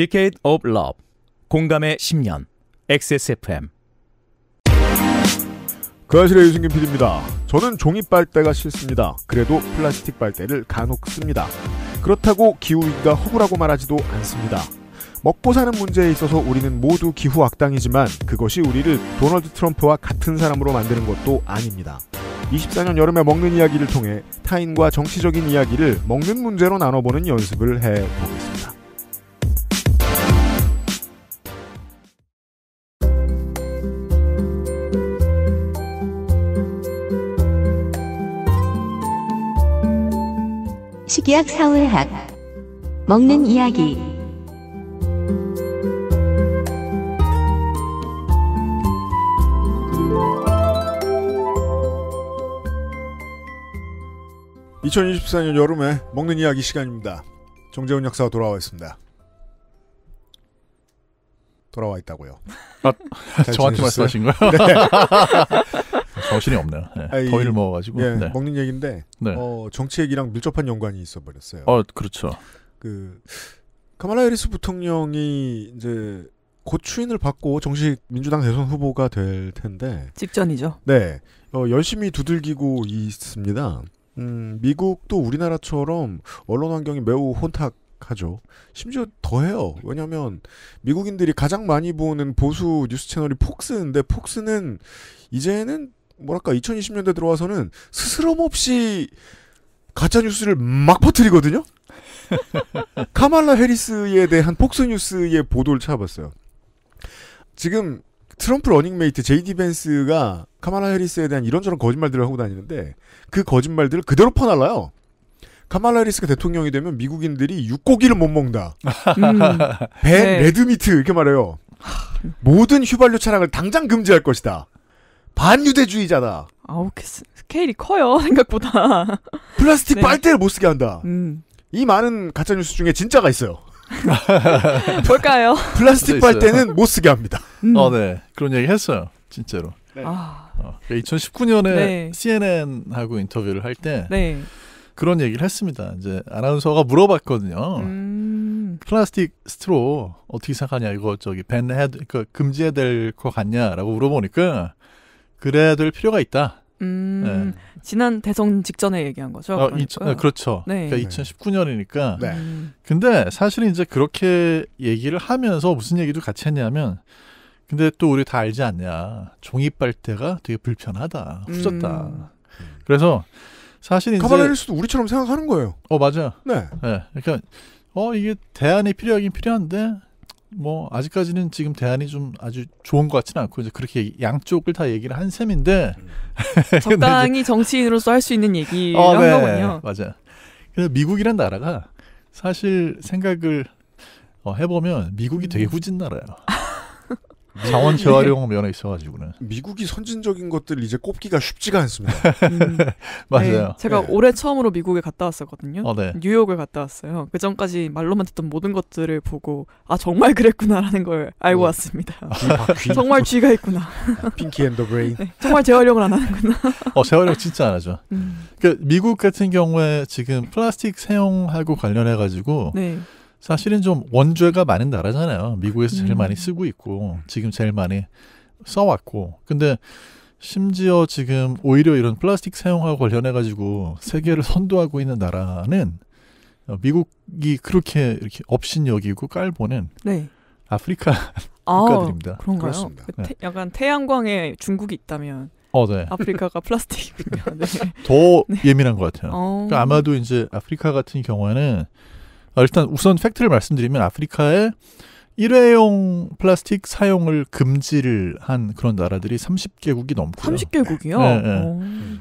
Decade of Love 공감의 10년 XSFM 그아실의 유승균 PD입니다. 저는 종이 빨대가 싫습니다. 그래도 플라스틱 빨대를 간혹 씁니다. 그렇다고 기후위기가 허구라고 말하지도 않습니다. 먹고 사는 문제에 있어서 우리는 모두 기후 악당이지만 그것이 우리를 도널드 트럼프와 같은 사람으로 만드는 것도 아닙니다. 24년 여름에 먹는 이야기를 통해 타인과 정치적인 이야기를 먹는 문제로 나눠보는 연습을 해보겠습니다. 식이학 사회학 먹는 이야기 (2024년) 여름에 먹는 이야기 시간입니다 정재훈 역사가 돌아와 있습니다 돌아와 있다고요 아, 저한테 지내셨어요? 말씀하신 거요? 네. 정신이 없네요. 네. 아, 더위를 먹어가지고 예, 네. 먹는 얘기인데 네. 어, 정치 얘기랑 밀접한 연관이 있어 버렸어요. 어 그렇죠. 그 카말라 해리스 부통령이 이제 곧 추인을 받고 정식 민주당 대선 후보가 될 텐데 직전이죠. 네, 어, 열심히 두들기고 있습니다. 음, 미국도 우리나라처럼 언론 환경이 매우 혼탁하죠. 심지어 더해요. 왜냐하면 미국인들이 가장 많이 보는 보수 뉴스 채널이 폭스인데 폭스는 이제는 뭐랄까 2020년대 들어와서는 스스럼 없이 가짜 뉴스를 막 퍼뜨리거든요. 카말라 해리스에 대한 폭스 뉴스의 보도를 찾아봤어요. 지금 트럼프 러닝메이트 제이디 벤스가 카말라 해리스에 대한 이런저런 거짓말들을 하고 다니는데 그 거짓말들을 그대로 퍼날라요. 카말라 해리스가 대통령이 되면 미국인들이 육고기를 못 먹는다. 음. 배 네. 레드미트 이렇게 말해요. 모든 휘발유 차량을 당장 금지할 것이다. 반유대주의자다. 아우 그 스케일이 커요 생각보다. 플라스틱 네. 빨대를 못 쓰게 한다. 음. 이 많은 가짜 뉴스 중에 진짜가 있어요. 뭘까요? 플라스틱 빨대는 못 쓰게 합니다. 음. 어, 네 그런 얘기 했어요 진짜로. 네. 아. 어, 2019년에 그 네. CNN하고 인터뷰를 할때 네. 그런 얘기를 했습니다. 이제 아나운서가 물어봤거든요. 음. 플라스틱 스트로 어떻게 생각하냐 이거 저기 밴헤그 금지해야 될 것 같냐라고 물어보니까 그래야 될 필요가 있다. 음, 네. 지난 대선 직전에 얘기한 거죠. 어, 그 그러니까. 2000, 그렇죠. 네. 그러니까 2019년이니까. 네. 음. 근데 사실 이제 그렇게 얘기를 하면서 무슨 얘기도 같이 했냐면, 근데 또 우리 다 알지 않냐. 종이 빨대가 되게 불편하다, 후졌다. 음. 그래서 사실 이제 카발레리스도 우리처럼 생각하는 거예요. 어 맞아. 네. 네. 그러니까 어 이게 대안이 필요하긴 필요한데 뭐 아직까지는 지금 대안이 좀 아주 좋은 것 같지는 않고 이제 그렇게 양쪽을 다 얘기를 한 셈인데 음. 적당히 정치인으로서 할 수 있는 얘기인 어, 네. 거군요. 맞아. 그래서 미국이란 나라가 사실 생각을 어, 해보면 미국이 되게 음. 후진 나라예요. 자원 재활용 면에 있어가지고는 미국이 선진적인 것들 이제 꼽기가 쉽지가 않습니다. 음, 네, 맞아요. 네, 제가 네. 올해 처음으로 미국에 갔다 왔었거든요. 어, 네. 뉴욕을 갔다 왔어요. 그 전까지 말로만 듣던 모든 것들을 보고 아 정말 그랬구나라는 걸 알고 네. 왔습니다. 아, 아, 귀, 정말 쥐가 있구나. 핑키 앤더 브레인. 정말 재활용을 안 하는구나. 어 재활용 진짜 안 하죠. 음. 그 미국 같은 경우에 지금 플라스틱 사용하고 관련해 가지고. 네. 사실은 좀 원죄가 많은 나라잖아요. 미국에서 제일 음. 많이 쓰고 있고 지금 제일 많이 써왔고 근데 심지어 지금 오히려 이런 플라스틱 사용과 관련해 가지고 세계를 선도하고 있는 나라는 어, 미국이 그렇게 이렇게 업신여기고 깔보는 네. 아프리카 아, 국가들입니다. 그런가요? 그렇습니다. 그 태, 네. 약간 태양광에 중국이 있다면 어, 네. 아프리카가 플라스틱이군요. 네. 더 네. 예민한 것 같아요. 어... 그러니까 아마도 이제 아프리카 같은 경우에는 아, 일단 우선 팩트를 말씀드리면 아프리카에 일회용 플라스틱 사용을 금지를 한 그런 나라들이 30개국이 넘고요. 30개국이요? 네, 네. 어.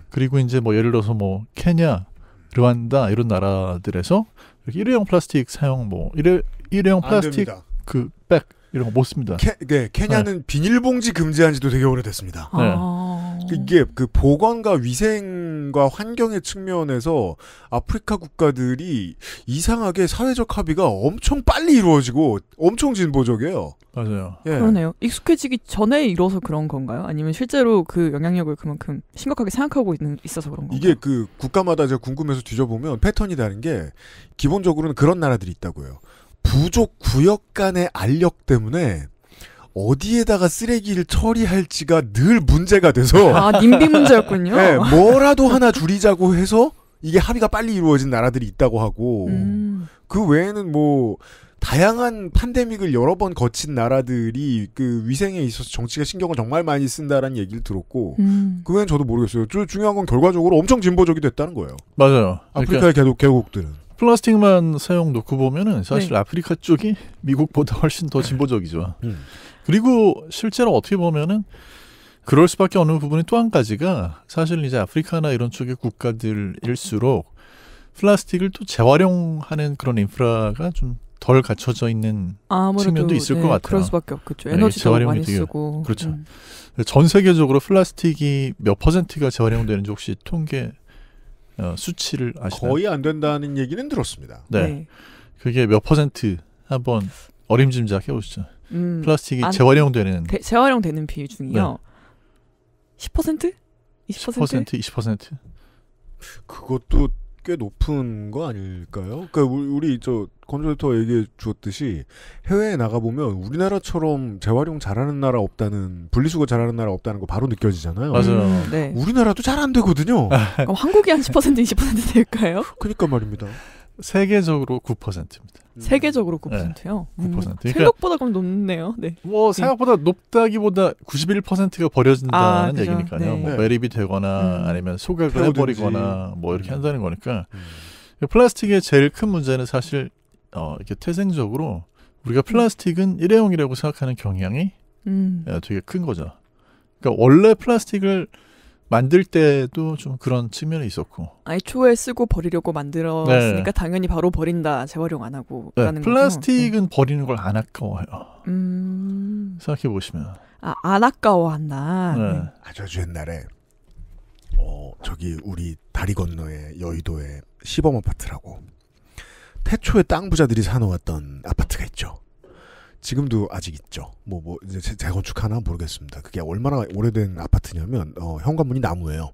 그리고 이제 뭐 예를 들어서 뭐 케냐, 르완다 이런 나라들에서 이렇게 일회용 플라스틱 사용 뭐 일회, 일회용 플라스틱 그 백 이런 거 못 씁니다. 케, 네, 케냐는 네. 비닐봉지 금지한 지도 되게 오래됐습니다. 아. 네. 그 이게 그 보건과 위생과 환경의 측면에서 아프리카 국가들이 이상하게 사회적 합의가 엄청 빨리 이루어지고 엄청 진보적이에요. 맞아요. 예. 그러네요. 익숙해지기 전에 이뤄서 그런 건가요? 아니면 실제로 그 영향력을 그만큼 심각하게 생각하고 있는, 있어서 그런 건가요? 이게 그 국가마다 제가 궁금해서 뒤져보면 패턴이 다른 게 기본적으로는 그런 나라들이 있다고요. 부족 구역 간의 알력 때문에 어디에다가 쓰레기를 처리할지가 늘 문제가 돼서 아 님비 문제였군요. 네, 뭐라도 하나 줄이자고 해서 이게 합의가 빨리 이루어진 나라들이 있다고 하고 음. 그 외에는 뭐 다양한 팬데믹을 여러 번 거친 나라들이 그 위생에 있어서 정치가 신경을 정말 많이 쓴다라는 얘기를 들었고 음. 그건 저도 모르겠어요. 저 중요한 건 결과적으로 엄청 진보적이 됐다는 거예요. 맞아요. 그러니까 아프리카의 그러니까 개국, 들은 플라스틱만 사용 놓고 보면은 사실 네. 아프리카 쪽이 미국보다 훨씬 더 네. 진보적이죠. 음. 그리고 실제로 어떻게 보면은 그럴 수밖에 없는 부분이 또 한 가지가 사실 이제 아프리카나 이런 쪽의 국가들일수록 플라스틱을 또 재활용하는 그런 인프라가 좀 덜 갖춰져 있는 측면도 있을 네, 것 같아요. 그럴 수밖에 없겠죠. 네, 에너지도 많이 되게, 쓰고. 그렇죠. 음. 전 세계적으로 플라스틱이 몇 퍼센트가 재활용되는지 혹시 통계 어, 수치를 아시나요? 거의 안 된다는 얘기는 들었습니다. 네. 네. 그게 몇 퍼센트 한번 어림짐작 해보시죠. 음, 플라스틱이 안, 재활용되는 대, 재활용되는 비중이요. 율 네. 10%? 20%? 20%? 그것도 꽤 높은 거 아닐까요? 그러니까 우리 저 검찰터 얘기해 주었듯이 해외에 나가 보면 우리나라처럼 재활용 잘하는 나라 없다는 분리수거 잘하는 나라 없다는 거 바로 느껴지잖아요. 맞아요. 음, 네. 우리나라도 잘 안 되거든요. 그럼 한국이 한 10% 20% 될까요? 그러니까 말입니다. 세계적으로 9%입니다. 음. 세계적으로 9%요? 네, 9%. 음, 그러니까 생각보다 그 높네요. 네. 뭐 네. 생각보다 높다기보다 91%가 버려진다는 아, 얘기니까요. 네. 뭐 네. 매립이 되거나 음. 아니면 소각을 해버리거나 뭐 이렇게 음. 한다는 거니까 음. 플라스틱의 제일 큰 문제는 사실 어, 이렇게 태생적으로 우리가 음. 플라스틱은 일회용이라고 생각하는 경향이 어, 되게 큰 거죠. 그러니까 원래 플라스틱을 만들 때도 좀 그런 측면이 있었고. 애초에 쓰고 버리려고 만들었으니까 네. 당연히 바로 버린다. 재활용 안 하고. 네, 플라스틱은 네. 버리는 걸 안 아까워요. 음... 생각해 보시면. 아, 안 아까워한다. 네. 네. 아주 아주 옛날에 어, 저기 우리 다리 건너에 여의도에 시범 아파트라고 태초에 땅 부자들이 사놓았던 아파트가 있죠. 지금도 아직 있죠. 뭐, 뭐, 이제 재건축하나 모르겠습니다. 그게 얼마나 오래된 아파트냐면, 어, 현관문이 나무예요.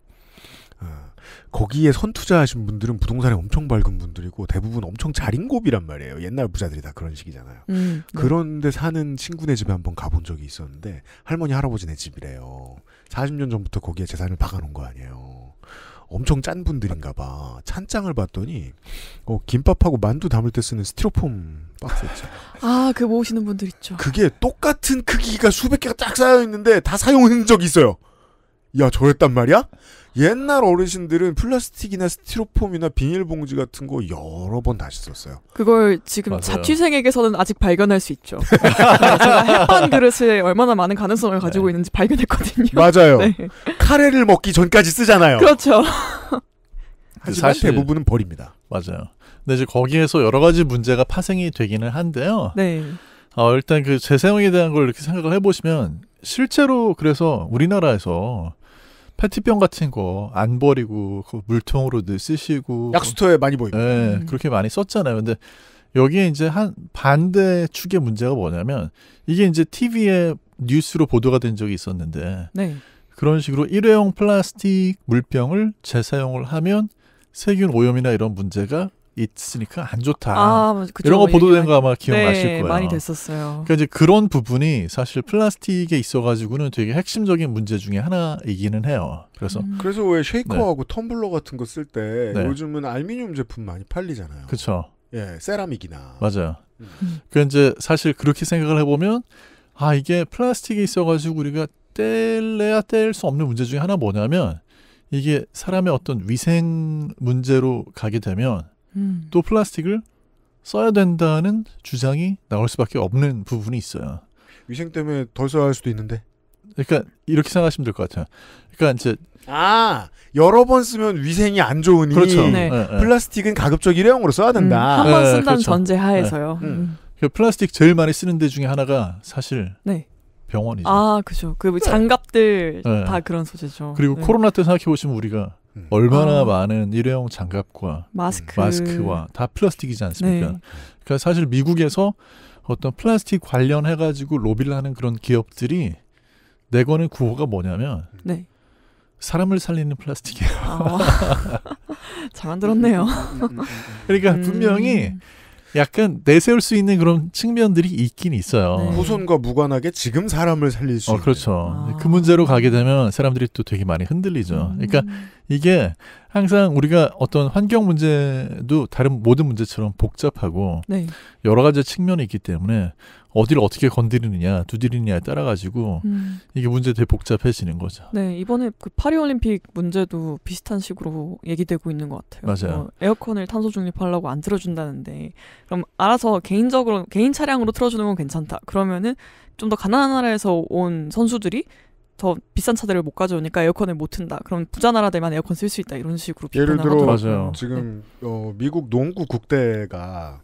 어, 거기에 선투자하신 분들은 부동산에 엄청 밝은 분들이고 대부분 엄청 자린고비란 말이에요. 옛날 부자들이 다 그런 식이잖아요. 음, 네. 그런데 사는 친구네 집에 한번 가본 적이 있었는데 할머니 할아버지네 집이래요. 40년 전부터 거기에 재산을 박아놓은 거 아니에요. 엄청 짠 분들인가 봐. 찬장을 봤더니 어, 김밥하고 만두 담을 때 쓰는 스티로폼 박스 있죠. 아, 그 모으시는 분들 있죠. 그게 똑같은 크기가 수백 개가 쫙 쌓여 있는데 다 사용한 적이 있어요. 야 저랬단 말이야? 옛날 어르신들은 플라스틱이나 스티로폼이나 비닐봉지 같은 거 여러 번 다시 썼어요. 그걸 지금 맞아요. 자취생에게서는 아직 발견할 수 있죠. 제가 햇반 그릇에 얼마나 많은 가능성을 가지고 네. 있는지 발견했거든요. 맞아요. 네. 카레를 먹기 전까지 쓰잖아요. 그렇죠. 하지만 사실... 대부분은 버립니다. 맞아요. 근데 이제 거기에서 여러 가지 문제가 파생이 되기는 한데요. 네. 어, 일단 그 재사용에 대한 걸 이렇게 생각을 해보시면 실제로 그래서 우리나라에서 페트병 같은 거 안 버리고 그 물통으로 늘 쓰시고 약수터에 많이 보이고 네, 음. 그렇게 많이 썼잖아요. 근데 여기에 이제 한 반대 축의 문제가 뭐냐면 이게 이제 TV에 뉴스로 보도가 된 적이 있었는데 네. 그런 식으로 일회용 플라스틱 물병을 재사용을 하면 세균 오염이나 이런 문제가 있으니까 안 좋다. 아, 뭐 그쵸, 이런 거 보도된 예, 거 아마 기억나실 예. 네, 거예요. 많이 됐었어요. 그러니까 이제 그런 부분이 사실 플라스틱에 있어가지고는 되게 핵심적인 문제 중에 하나이기는 해요. 그래서 음. 그래서 왜 쉐이커하고 네. 텀블러 같은 거 쓸때 네. 요즘은 알미늄 제품 많이 팔리잖아요. 그렇죠. 예, 세라믹이나 맞아요. 음. 그 이제 사실 그렇게 생각을 해보면 아 이게 플라스틱에 있어가지고 우리가 뗄래야 뗄 수 없는 문제 중에 하나 뭐냐면 이게 사람의 어떤 위생 문제로 가게 되면 음. 또 플라스틱을 써야 된다는 주장이 나올 수밖에 없는 부분이 있어요. 위생 때문에 덜 써야 할 수도 있는데. 그러니까 이렇게 생각하시면 될 것 같아요. 그러니까 이제 아 여러 번 쓰면 위생이 안 좋으니 그렇죠. 네. 네, 네. 플라스틱은 가급적 일회용으로 써야 음, 된다. 음, 한번 네, 쓴다는 네, 그렇죠. 전제 하에서요. 네. 음. 음. 그 플라스틱 제일 많이 쓰는 데 중에 하나가 사실 네. 병원이죠. 아 그죠. 그 장갑들 다 그런 소재죠. 그리고 코로나 때 생각해 보시면 우리가 음. 얼마나 아. 많은 일회용 장갑과 마스크. 마스크와 다 플라스틱이지 않습니까? 네. 그러니까 사실 미국에서 어떤 플라스틱 관련해 가지고 로비를 하는 그런 기업들이 내거는 구호가 뭐냐면 네. 사람을 살리는 플라스틱이에요. 아, 잘 만들었네요. 그러니까 음. 분명히 약간 내세울 수 있는 그런 측면들이 있긴 있어요. 네. 호선과 무관하게 지금 사람을 살릴 수. 어, 그렇죠. 아. 그 문제로 가게 되면 사람들이 또 되게 많이 흔들리죠. 음. 그러니까 이게 항상 우리가 어떤 환경 문제도 다른 모든 문제처럼 복잡하고 네. 여러 가지 측면이 있기 때문에 어디를 어떻게 건드리느냐 두드리느냐에 따라 가지고 음. 이게 문제 되게 복잡해지는 거죠. 네 이번에 그 파리 올림픽 문제도 비슷한 식으로 얘기되고 있는 것 같아요. 맞아요. 어, 에어컨을 탄소 중립하려고 안 틀어준다는데 그럼 알아서 개인적으로 개인 차량으로 틀어주는 건 괜찮다. 그러면은 좀 더 가난한 나라에서 온 선수들이 더 비싼 차들을 못 가져오니까 에어컨을 못 튼다. 그럼 부자 나라들만 에어컨 쓸 수 있다 이런 식으로 예를 들어 하더요 지금 네. 어, 미국 농구 국대가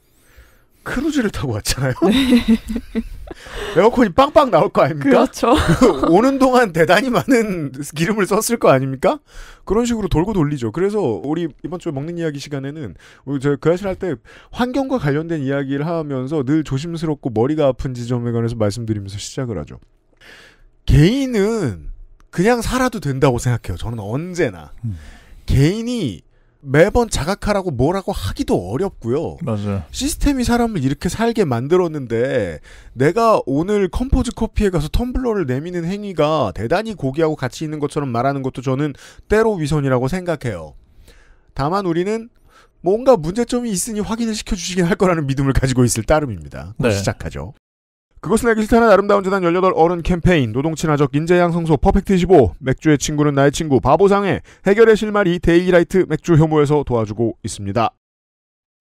크루즈를 타고 왔잖아요. 네. 에어컨이 빵빵 나올 거 아닙니까? 그렇죠. 오는 동안 대단히 많은 기름을 썼을 거 아닙니까? 그런 식으로 돌고 돌리죠. 그래서 우리 이번 주에 먹는 이야기 시간에는 제가 그 아실 할때 환경과 관련된 이야기를 하면서 늘 조심스럽고 머리가 아픈 지점에 관해서 말씀드리면서 시작을 하죠. 개인은 그냥 살아도 된다고 생각해요. 저는 언제나 음. 개인이 매번 자각하라고 뭐라고 하기도 어렵고요. 맞아요. 시스템이 사람을 이렇게 살게 만들었는데 내가 오늘 컴포즈 커피에 가서 텀블러를 내미는 행위가 대단히 고귀하고 가치 있는 것처럼 말하는 것도 저는 때로 위선이라고 생각해요. 다만 우리는 뭔가 문제점이 있으니 확인을 시켜주시긴 할 거라는 믿음을 가지고 있을 따름입니다. 네. 시작하죠. 그것은 알기 싫다는 아름다운 재단 18 어른 캠페인, 노동 친화적 인재 양성소 퍼펙트 15, 맥주의 친구는 나의 친구 바보상의 해결의 실마리 데일리라이트 맥주 효모에서 도와주고 있습니다.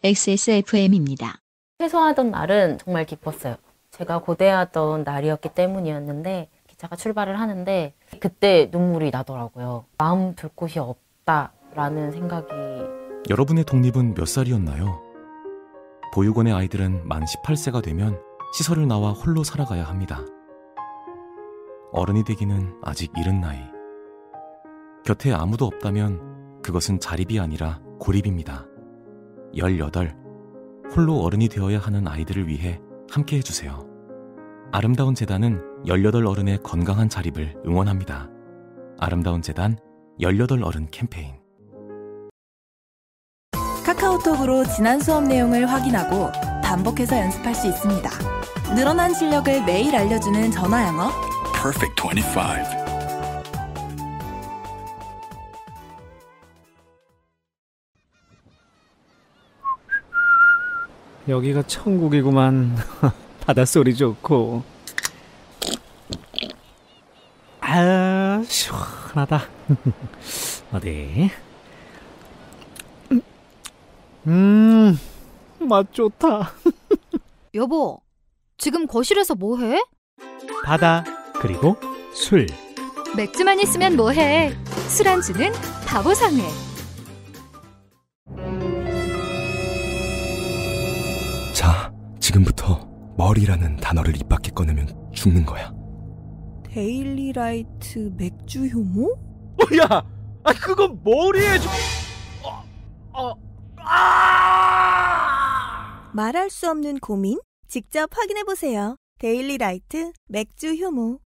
XSFM입니다. 퇴소하던 날은 정말 기뻤어요. 제가 고대하던 날이었기 때문이었는데 기차가 출발을 하는데 그때 눈물이 나더라고요. 마음 둘 곳이 없다라는 생각이 여러분의 독립은 몇 살이었나요? 보육원의 아이들은 만 18세가 되면 시설을 나와 홀로 살아가야 합니다. 어른이 되기는 아직 이른 나이. 곁에 아무도 없다면 그것은 자립이 아니라 고립입니다. 18. 홀로 어른이 되어야 하는 아이들을 위해 함께 해주세요. 아름다운 재단은 18 어른의 건강한 자립을 응원합니다. 아름다운 재단 18 어른 캠페인 카카오톡으로 지난 수업 내용을 확인하고 반복해서 연습할 수 있습니다. 늘어난 실력을 매일 알려주는 전화 영어. Perfect 25. 여기가 천국이구만. 바닷소리 좋고. 아, 시원하다. 어디? 음. 음. 맛 좋다. 여보, 지금 거실에서 뭐해? 바다 그리고 술. 맥주만 있으면 뭐해? 술안주는 바보상회. 자, 지금부터 머리라는 단어를 입 밖에 꺼내면 죽는 거야. 데일리라이트 맥주 효모? 뭐 야, 아 그건 머리에 좀. 어, 어, 아! 말할 수 없는 고민? 직접 확인해 보세요. 데일리 라이트 맥주 효모.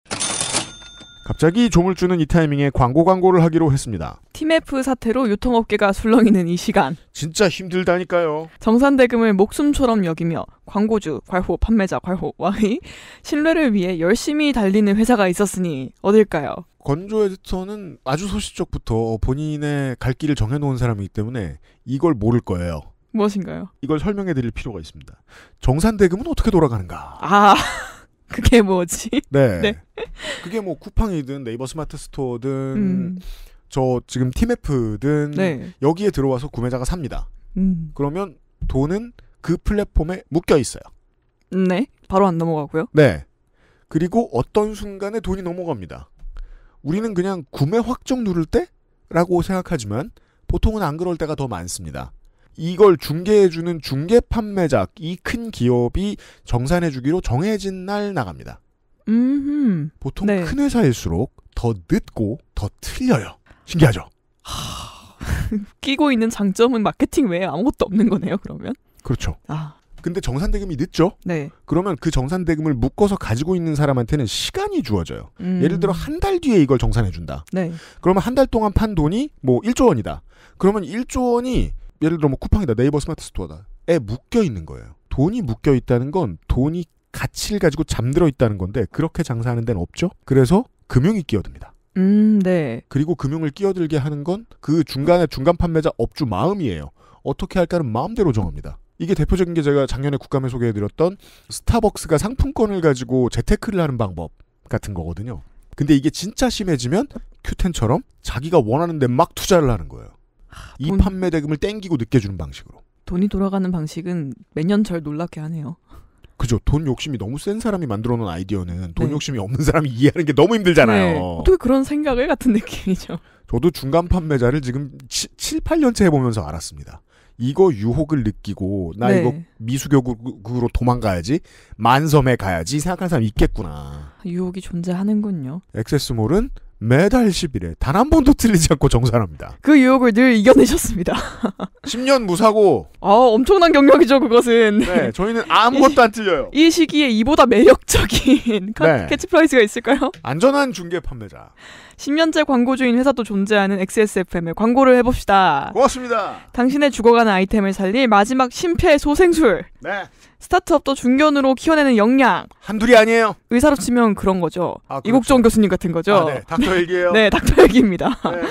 갑자기 조물 주는 이 타이밍에 광고 광고를 하기로 했습니다. 팀F 사태로 유통업계가 술렁이는 이 시간. 진짜 힘들다니까요. 정산대금을 목숨처럼 여기며 광고주, 괄호, 판매자, 괄호, 와의 신뢰를 위해 열심히 달리는 회사가 있었으니 어딜까요? 건조 에디터는 아주 소시 쪽부터 본인의 갈 길을 정해놓은 사람이기 때문에 이걸 모를 거예요. 무엇인가요? 이걸 설명해 드릴 필요가 있습니다. 정산 대금은 어떻게 돌아가는가? 아, 그게 뭐지? 네. 네. 그게 뭐 쿠팡이든 네이버 스마트 스토어든 음. 저 지금 티맵프든 네. 여기에 들어와서 구매자가 삽니다. 음. 그러면 돈은 그 플랫폼에 묶여 있어요. 네. 바로 안 넘어가고요. 네. 그리고 어떤 순간에 돈이 넘어갑니다. 우리는 그냥 구매 확정 누를 때? 라고 생각하지만 보통은 안 그럴 때가 더 많습니다. 이걸 중개해주는 중개 판매자 이 큰 기업이 정산해주기로 정해진 날 나갑니다. 음흠. 보통 네. 큰 회사일수록 더 늦고 더 틀려요. 신기하죠? 끼고 있는 장점은 마케팅 외에 아무것도 없는 거네요. 그러면? 그렇죠. 아. 근데 정산 대금이 늦죠. 네. 그러면 그 정산 대금을 묶어서 가지고 있는 사람한테는 시간이 주어져요. 음. 예를 들어 한 달 뒤에 이걸 정산해 준다. 네. 그러면 한 달 동안 판 돈이 뭐 1조 원이다. 그러면 1조 원이 예를 들어 뭐 쿠팡이다 네이버 스마트 스토어다 에 묶여 있는 거예요. 돈이 묶여 있다는 건 돈이 가치를 가지고 잠들어 있다는 건데 그렇게 장사하는 데는 없죠. 그래서 금융이 끼어듭니다. 음, 네. 그리고 금융을 끼어들게 하는 건 그 중간에 중간 판매자 업주 마음이에요. 어떻게 할까는 마음대로 정합니다. 이게 대표적인 게 제가 작년에 국감에 소개해드렸던 스타벅스가 상품권을 가지고 재테크를 하는 방법 같은 거거든요. 근데 이게 진짜 심해지면 큐텐처럼 자기가 원하는 데 막 투자를 하는 거예요. 이 돈... 판매 대금을 땡기고 늦게 주는 방식으로. 돈이 돌아가는 방식은 매년 절 놀랍게 하네요. 그죠. 돈 욕심이 너무 센 사람이 만들어 놓은 아이디어는 돈 네. 욕심이 없는 사람이 이해하는 게 너무 힘들잖아요. 네. 어떻게 그런 생각을 같은 느낌이죠. 저도 중간 판매자를 지금 7, 8년째 해보면서 알았습니다. 이거 유혹을 느끼고 나 네. 이거 미수교국으로 도망가야지 만섬에 가야지 생각하는 사람 있겠구나. 유혹이 존재하는군요. 액세스몰은 매달 10일에 단 한 번도 틀리지 않고 정산합니다. 그 유혹을 늘 이겨내셨습니다. 10년 무사고. 아, 엄청난 경력이죠, 그것은. 네, 저희는 아무것도 안 틀려요. 이 시기에 이보다 매력적인 네. 캐치프라이즈가 있을까요? 안전한 중개 판매자. 10년째 광고주인 회사도 존재하는 XSFM에 광고를 해봅시다. 고맙습니다. 당신의 죽어가는 아이템을 살릴 마지막 심폐소생술. 네. 스타트업도 중견으로 키워내는 역량. 한둘이 아니에요. 의사로 치면 그런 거죠. 아, 그렇죠. 이국종 교수님 같은 거죠. 아, 네. 닥터 일기예요. 네, 닥터 일기입니다. 네.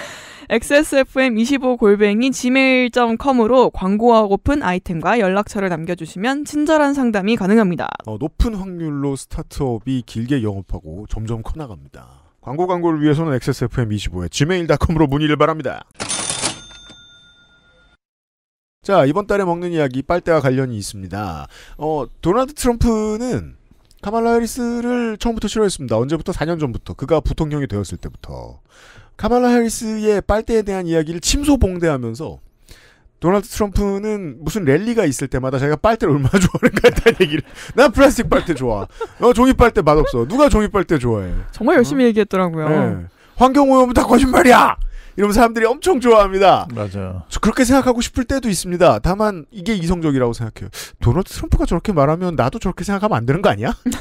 xsfm25골뱅이 gmail.com으로 광고하고픈 아이템과 연락처를 남겨주시면 친절한 상담이 가능합니다. 어, 높은 확률로 스타트업이 길게 영업하고 점점 커나갑니다. 광고 광고를 위해서는 x s f m 2 5의 gmail.com으로 문의를 바랍니다. 자, 이번 달에 먹는 이야기 빨대와 관련이 있습니다. 어, 도널드 트럼프는 카말라 해리스를 처음부터 싫어했습니다. 언제부터? 4년 전부터. 그가 부통령이 되었을 때부터. 카말라 해리스의 빨대에 대한 이야기를 침소봉대하면서 도널드 트럼프는 무슨 랠리가 있을 때마다 자기가 빨대를 얼마나 좋아하는가 했다는 얘기를 나 플라스틱 빨대 좋아 어 종이 빨대 맛없어 누가 종이 빨대 좋아해 정말 열심히 어? 얘기했더라고요 네. 환경오염은 다 거짓말이야 이러면 사람들이 엄청 좋아합니다 맞아요 그렇게 생각하고 싶을 때도 있습니다 다만 이게 이성적이라고 생각해요 도널드 트럼프가 저렇게 말하면 나도 저렇게 생각하면 안 되는 거 아니야?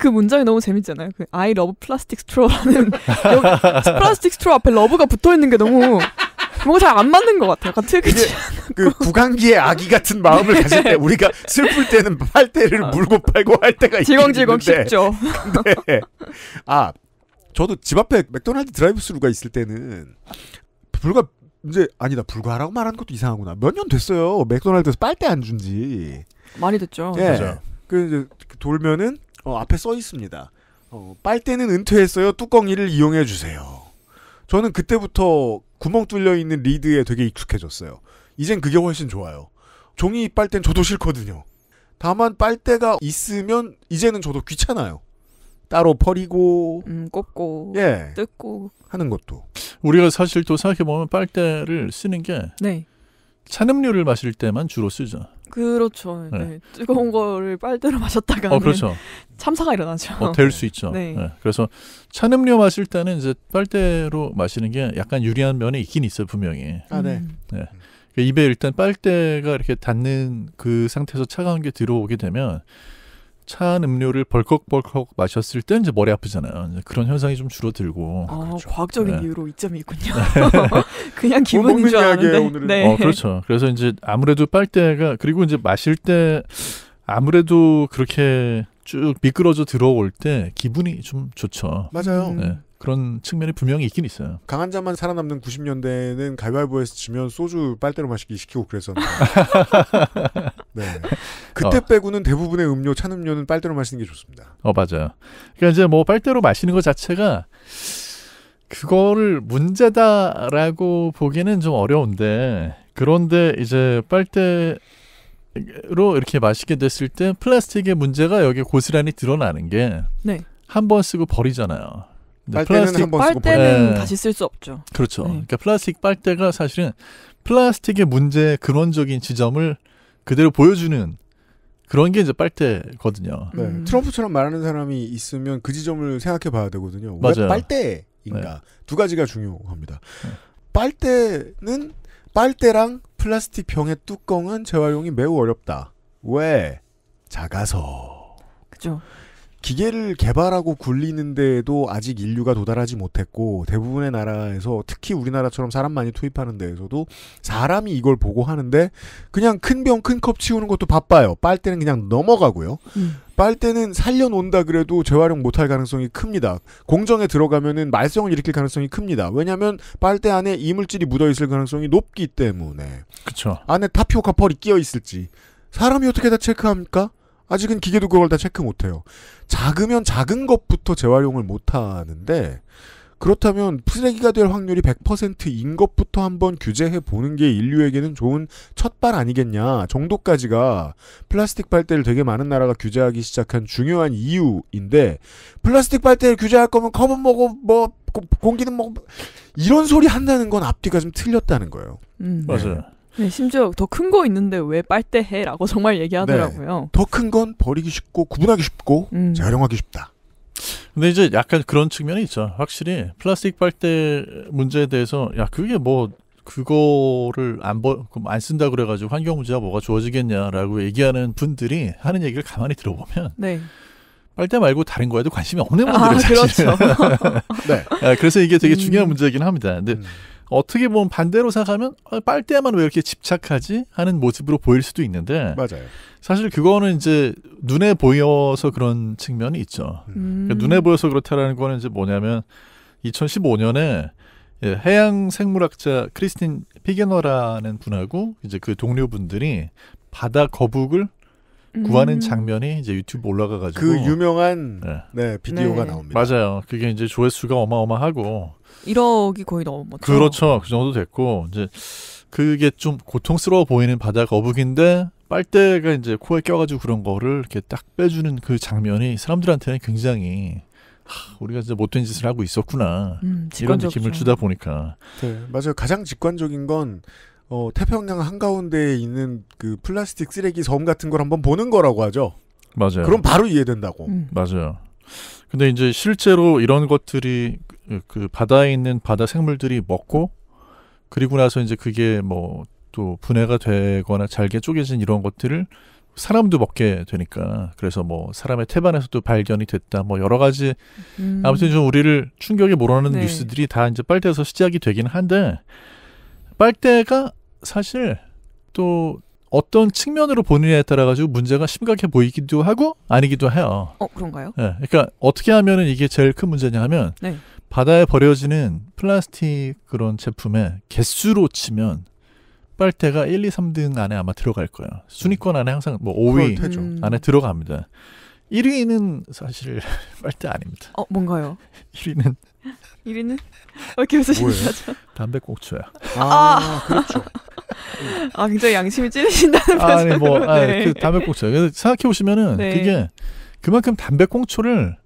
그 문장이 너무 재밌잖아요. 그 I love plastic straw라는 플라스틱 스트로 앞에 러브가 붙어 있는 게 너무 뭔가 잘안 맞는 것 같아요. 약간 특이지 그 구강기의 아기 같은 마음을 가질 때 네. 우리가 슬플 때는 팔대를 아. 물고 팔고 할 때가 질겅질겅 씹죠. 네. 아 저도 집 앞에 맥도날드 드라이브스루가 있을 때는 불과 이제 아니다 불과라고 말하는 것도 이상하구나. 몇 년 됐어요. 맥도날드에서 빨대 안 준지. 많이 됐죠. 예. 맞아요. 그 이제 돌면은 어, 앞에 써 있습니다. 어, 빨대는 은퇴했어요. 뚜껑이를 이용해 주세요. 저는 그때부터 구멍 뚫려 있는 리드에 되게 익숙해졌어요. 이젠 그게 훨씬 좋아요. 종이 빨땐 저도 싫거든요. 다만 빨대가 있으면 이제는 저도 귀찮아요. 따로 버리고 음, 꼽고 예. 뜯고 하는 것도 우리가 사실 또 생각해 보면 빨대를 쓰는 게 네. 찬음료를 마실 때만 주로 쓰죠. 그렇죠. 네. 네. 뜨거운 거를 빨대로 마셨다가 어, 그렇죠. 참사가 일어나죠. 어, 될수 네. 있죠. 네. 네. 그래서 찬 음료 마실 때는 이제 빨대로 마시는 게 약간 유리한 면이 있긴 있어요, 분명히. 아, 네. 음. 네. 그러니까 입에 일단 빨대가 이렇게 닿는 그 상태에서 차가운 게 들어오게 되면 차한 음료를 벌컥벌컥 마셨을 때 이제 머리 아프잖아요. 이제 그런 현상이 좀 줄어들고. 아, 아 그렇죠. 과학적인 네. 이유로 이점이 있군요. 네. 그냥 기분인 줄 아는데. 오늘은. 네. 어, 그렇죠. 그래서 이제 아무래도 빨대가 그리고 이제 마실 때 아무래도 그렇게 쭉 미끄러져 들어올 때 기분이 좀 좋죠. 맞아요. 네. 그런 측면이 분명히 있긴 있어요. 강한 자만 살아남는 90년대는 가위바위보에서 지면 소주 빨대로 마시기 시키고 그랬었는데. 네. 그때 어. 빼고는 대부분의 음료, 찬 음료는 빨대로 마시는 게 좋습니다. 어, 맞아요. 그러니까 이제 뭐 빨대로 마시는 것 자체가 그거를 문제다라고 보기는 좀 어려운데 그런데 이제 빨대 로 이렇게 마시게 됐을 때 플라스틱의 문제가 여기 고스란히 드러나는 게 네. 한번 쓰고 버리잖아요. 플라스틱 빨대는 네. 다시 쓸 수 없죠. 그렇죠. 네. 그러니까 플라스틱 빨대가 사실은 플라스틱의 문제의 근원적인 지점을 그대로 보여주는 그런 게 이제 빨대거든요. 음. 네. 트럼프처럼 말하는 사람이 있으면 그 지점을 생각해 봐야 되거든요. 맞아요. 빨대인가? 네. 두 가지가 중요합니다. 네. 빨대는 빨대랑 플라스틱 병의 뚜껑은 재활용이 매우 어렵다. 왜? 작아서. 그죠. 기계를 개발하고 굴리는 데도 아직 인류가 도달하지 못했고 대부분의 나라에서 특히 우리나라처럼 사람 많이 투입하는 데에서도 사람이 이걸 보고 하는데 그냥 큰 병 큰 컵 치우는 것도 바빠요. 빨때는 그냥 넘어가고요. 음. 빨때는 살려놓는다 그래도 재활용 못할 가능성이 큽니다. 공정에 들어가면은 말썽을 일으킬 가능성이 큽니다. 왜냐하면 빨대 안에 이물질이 묻어 있을 가능성이 높기 때문에. 그렇 안에 타피오카 펄이 끼어 있을지 사람이 어떻게 다 체크합니까? 아직은 기계도 그걸 다 체크 못해요. 작으면 작은 것부터 재활용을 못하는데 그렇다면 쓰레기가 될 확률이 100%인 것부터 한번 규제해 보는 게 인류에게는 좋은 첫발 아니겠냐 정도까지가 플라스틱 빨대를 되게 많은 나라가 규제하기 시작한 중요한 이유인데 플라스틱 빨대를 규제할 거면 컵은 먹어 뭐 공기는 먹어 뭐 이런 소리 한다는 건 앞뒤가 좀 틀렸다는 거예요. 음. 맞아요. 네. 네, 심지어 더 큰 거 있는데 왜 빨대해라고 정말 얘기하더라고요. 네, 더큰 건 버리기 쉽고 구분하기 쉽고 음. 재활용하기 쉽다. 근데 이제 약간 그런 측면이 있죠. 확실히 플라스틱 빨대 문제에 대해서 야 그게 뭐 그거를 안안 안 쓴다 그래가지고 환경 문제가 뭐가 좋아지겠냐라고 얘기하는 분들이 하는 얘기를 가만히 들어보면 네. 빨대 말고 다른 거에도 관심이 없는 분들이 아, 사실 그렇죠. 네. 네. 아, 그래서 이게 되게 음. 중요한 음. 문제이긴 합니다. 근데 음. 어떻게 보면 반대로 생각하면 아, 빨대에만 왜 이렇게 집착하지 하는 모습으로 보일 수도 있는데 맞아요. 사실 그거는 이제 눈에 보여서 그런 측면이 있죠. 음. 그러니까 눈에 보여서 그렇다라는 거는 이제 뭐냐면 2015년에 예, 해양 생물학자 크리스틴 피게너라는 분하고 이제 그 동료분들이 바다 거북을 음. 구하는 음. 장면이 이제 유튜브 올라가가지고 그 유명한 네, 네 비디오가 네. 나옵니다. 맞아요. 그게 이제 조회수가 어마어마하고 1억이 거의 넘었죠. 그렇죠. 그 정도 됐고 이제 그게 좀 고통스러워 보이는 바다 거북인데 빨대가 이제 코에 껴가지고 그런 거를 이렇게 딱 빼주는 그 장면이 사람들한테는 굉장히 하, 우리가 진짜 못된 짓을 하고 있었구나 음, 이런 느낌을 주다 보니까 네 맞아요 가장 직관적인 건 어, 태평양 한가운데에 있는 그 플라스틱 쓰레기 섬 같은 걸 한번 보는 거라고 하죠 맞아요 그럼 바로 이해된다고 음. 맞아요 근데 이제 실제로 이런 것들이 예, 그 바다에 있는 바다 생물들이 먹고 그리고 나서 이제 그게 뭐 또 분해가 되거나 잘게 쪼개진 이런 것들을 사람도 먹게 되니까 그래서 뭐 사람의 태반에서도 발견이 됐다 뭐 여러 가지 음. 아무튼 좀 우리를 충격에 몰아넣는 네. 뉴스들이 다 이제 빨대에서 시작이 되긴 한데 빨대가 사실 또 어떤 측면으로 보느냐에 따라 가지고 문제가 심각해 보이기도 하고 아니기도 해요. 어 그런가요? 네, 그러니까 어떻게 하면은 이게 제일 큰 문제냐 하면 네. 바다에 버려지는 플라스틱 그런 제품의 개수로 치면 빨대가 1, 2, 3등 안에 아마 들어갈 거예요. 순위권 안에 항상 뭐 5위 음. 안에 들어갑니다. 1위는 사실 빨대 아닙니다. 어 뭔가요? 1위는 1위는 어, 이렇게 웃으시죠? 담배꽁초야. 아, 아, 그렇죠. 아 굉장히 양심이 찌르신다는 표정 아니 뭐 네. 아, 그 담배꽁초. 생각해 보시면은 네. 그게 그만큼 담배꽁초를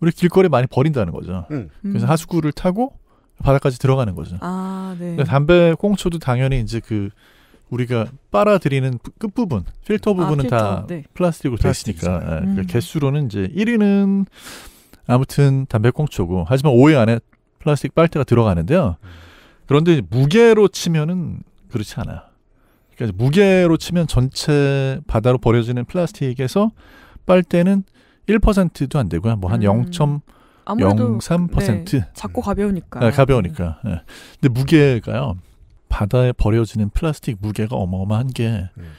우리 길거리에 많이 버린다는 거죠. 음. 그래서 하수구를 타고 바닥까지 들어가는 거죠. 아, 네. 담배 꽁초도 당연히 이제 그 우리가 빨아들이는 끝 부분, 필터 아, 부분은 아, 필터. 다 네. 플라스틱으로 되어 있으니까 예, 그러니까 음. 그러니까 개수로는 이제 1위는 아무튼 담배 꽁초고 하지만 5위 안에 플라스틱 빨대가 들어가는데요. 그런데 무게로 치면은 그렇지 않아요. 그러니까 무게로 치면 전체 바다로 버려지는 플라스틱에서 빨대는 1%도 안 되고요. 뭐한 음. 0. 아무래도 0.3%. 네, 작고 가벼우니까. 네, 가벼우니까. 네. 근데 무게가요. 바다에 버려지는 플라스틱 무게가 어마어마한 게 음.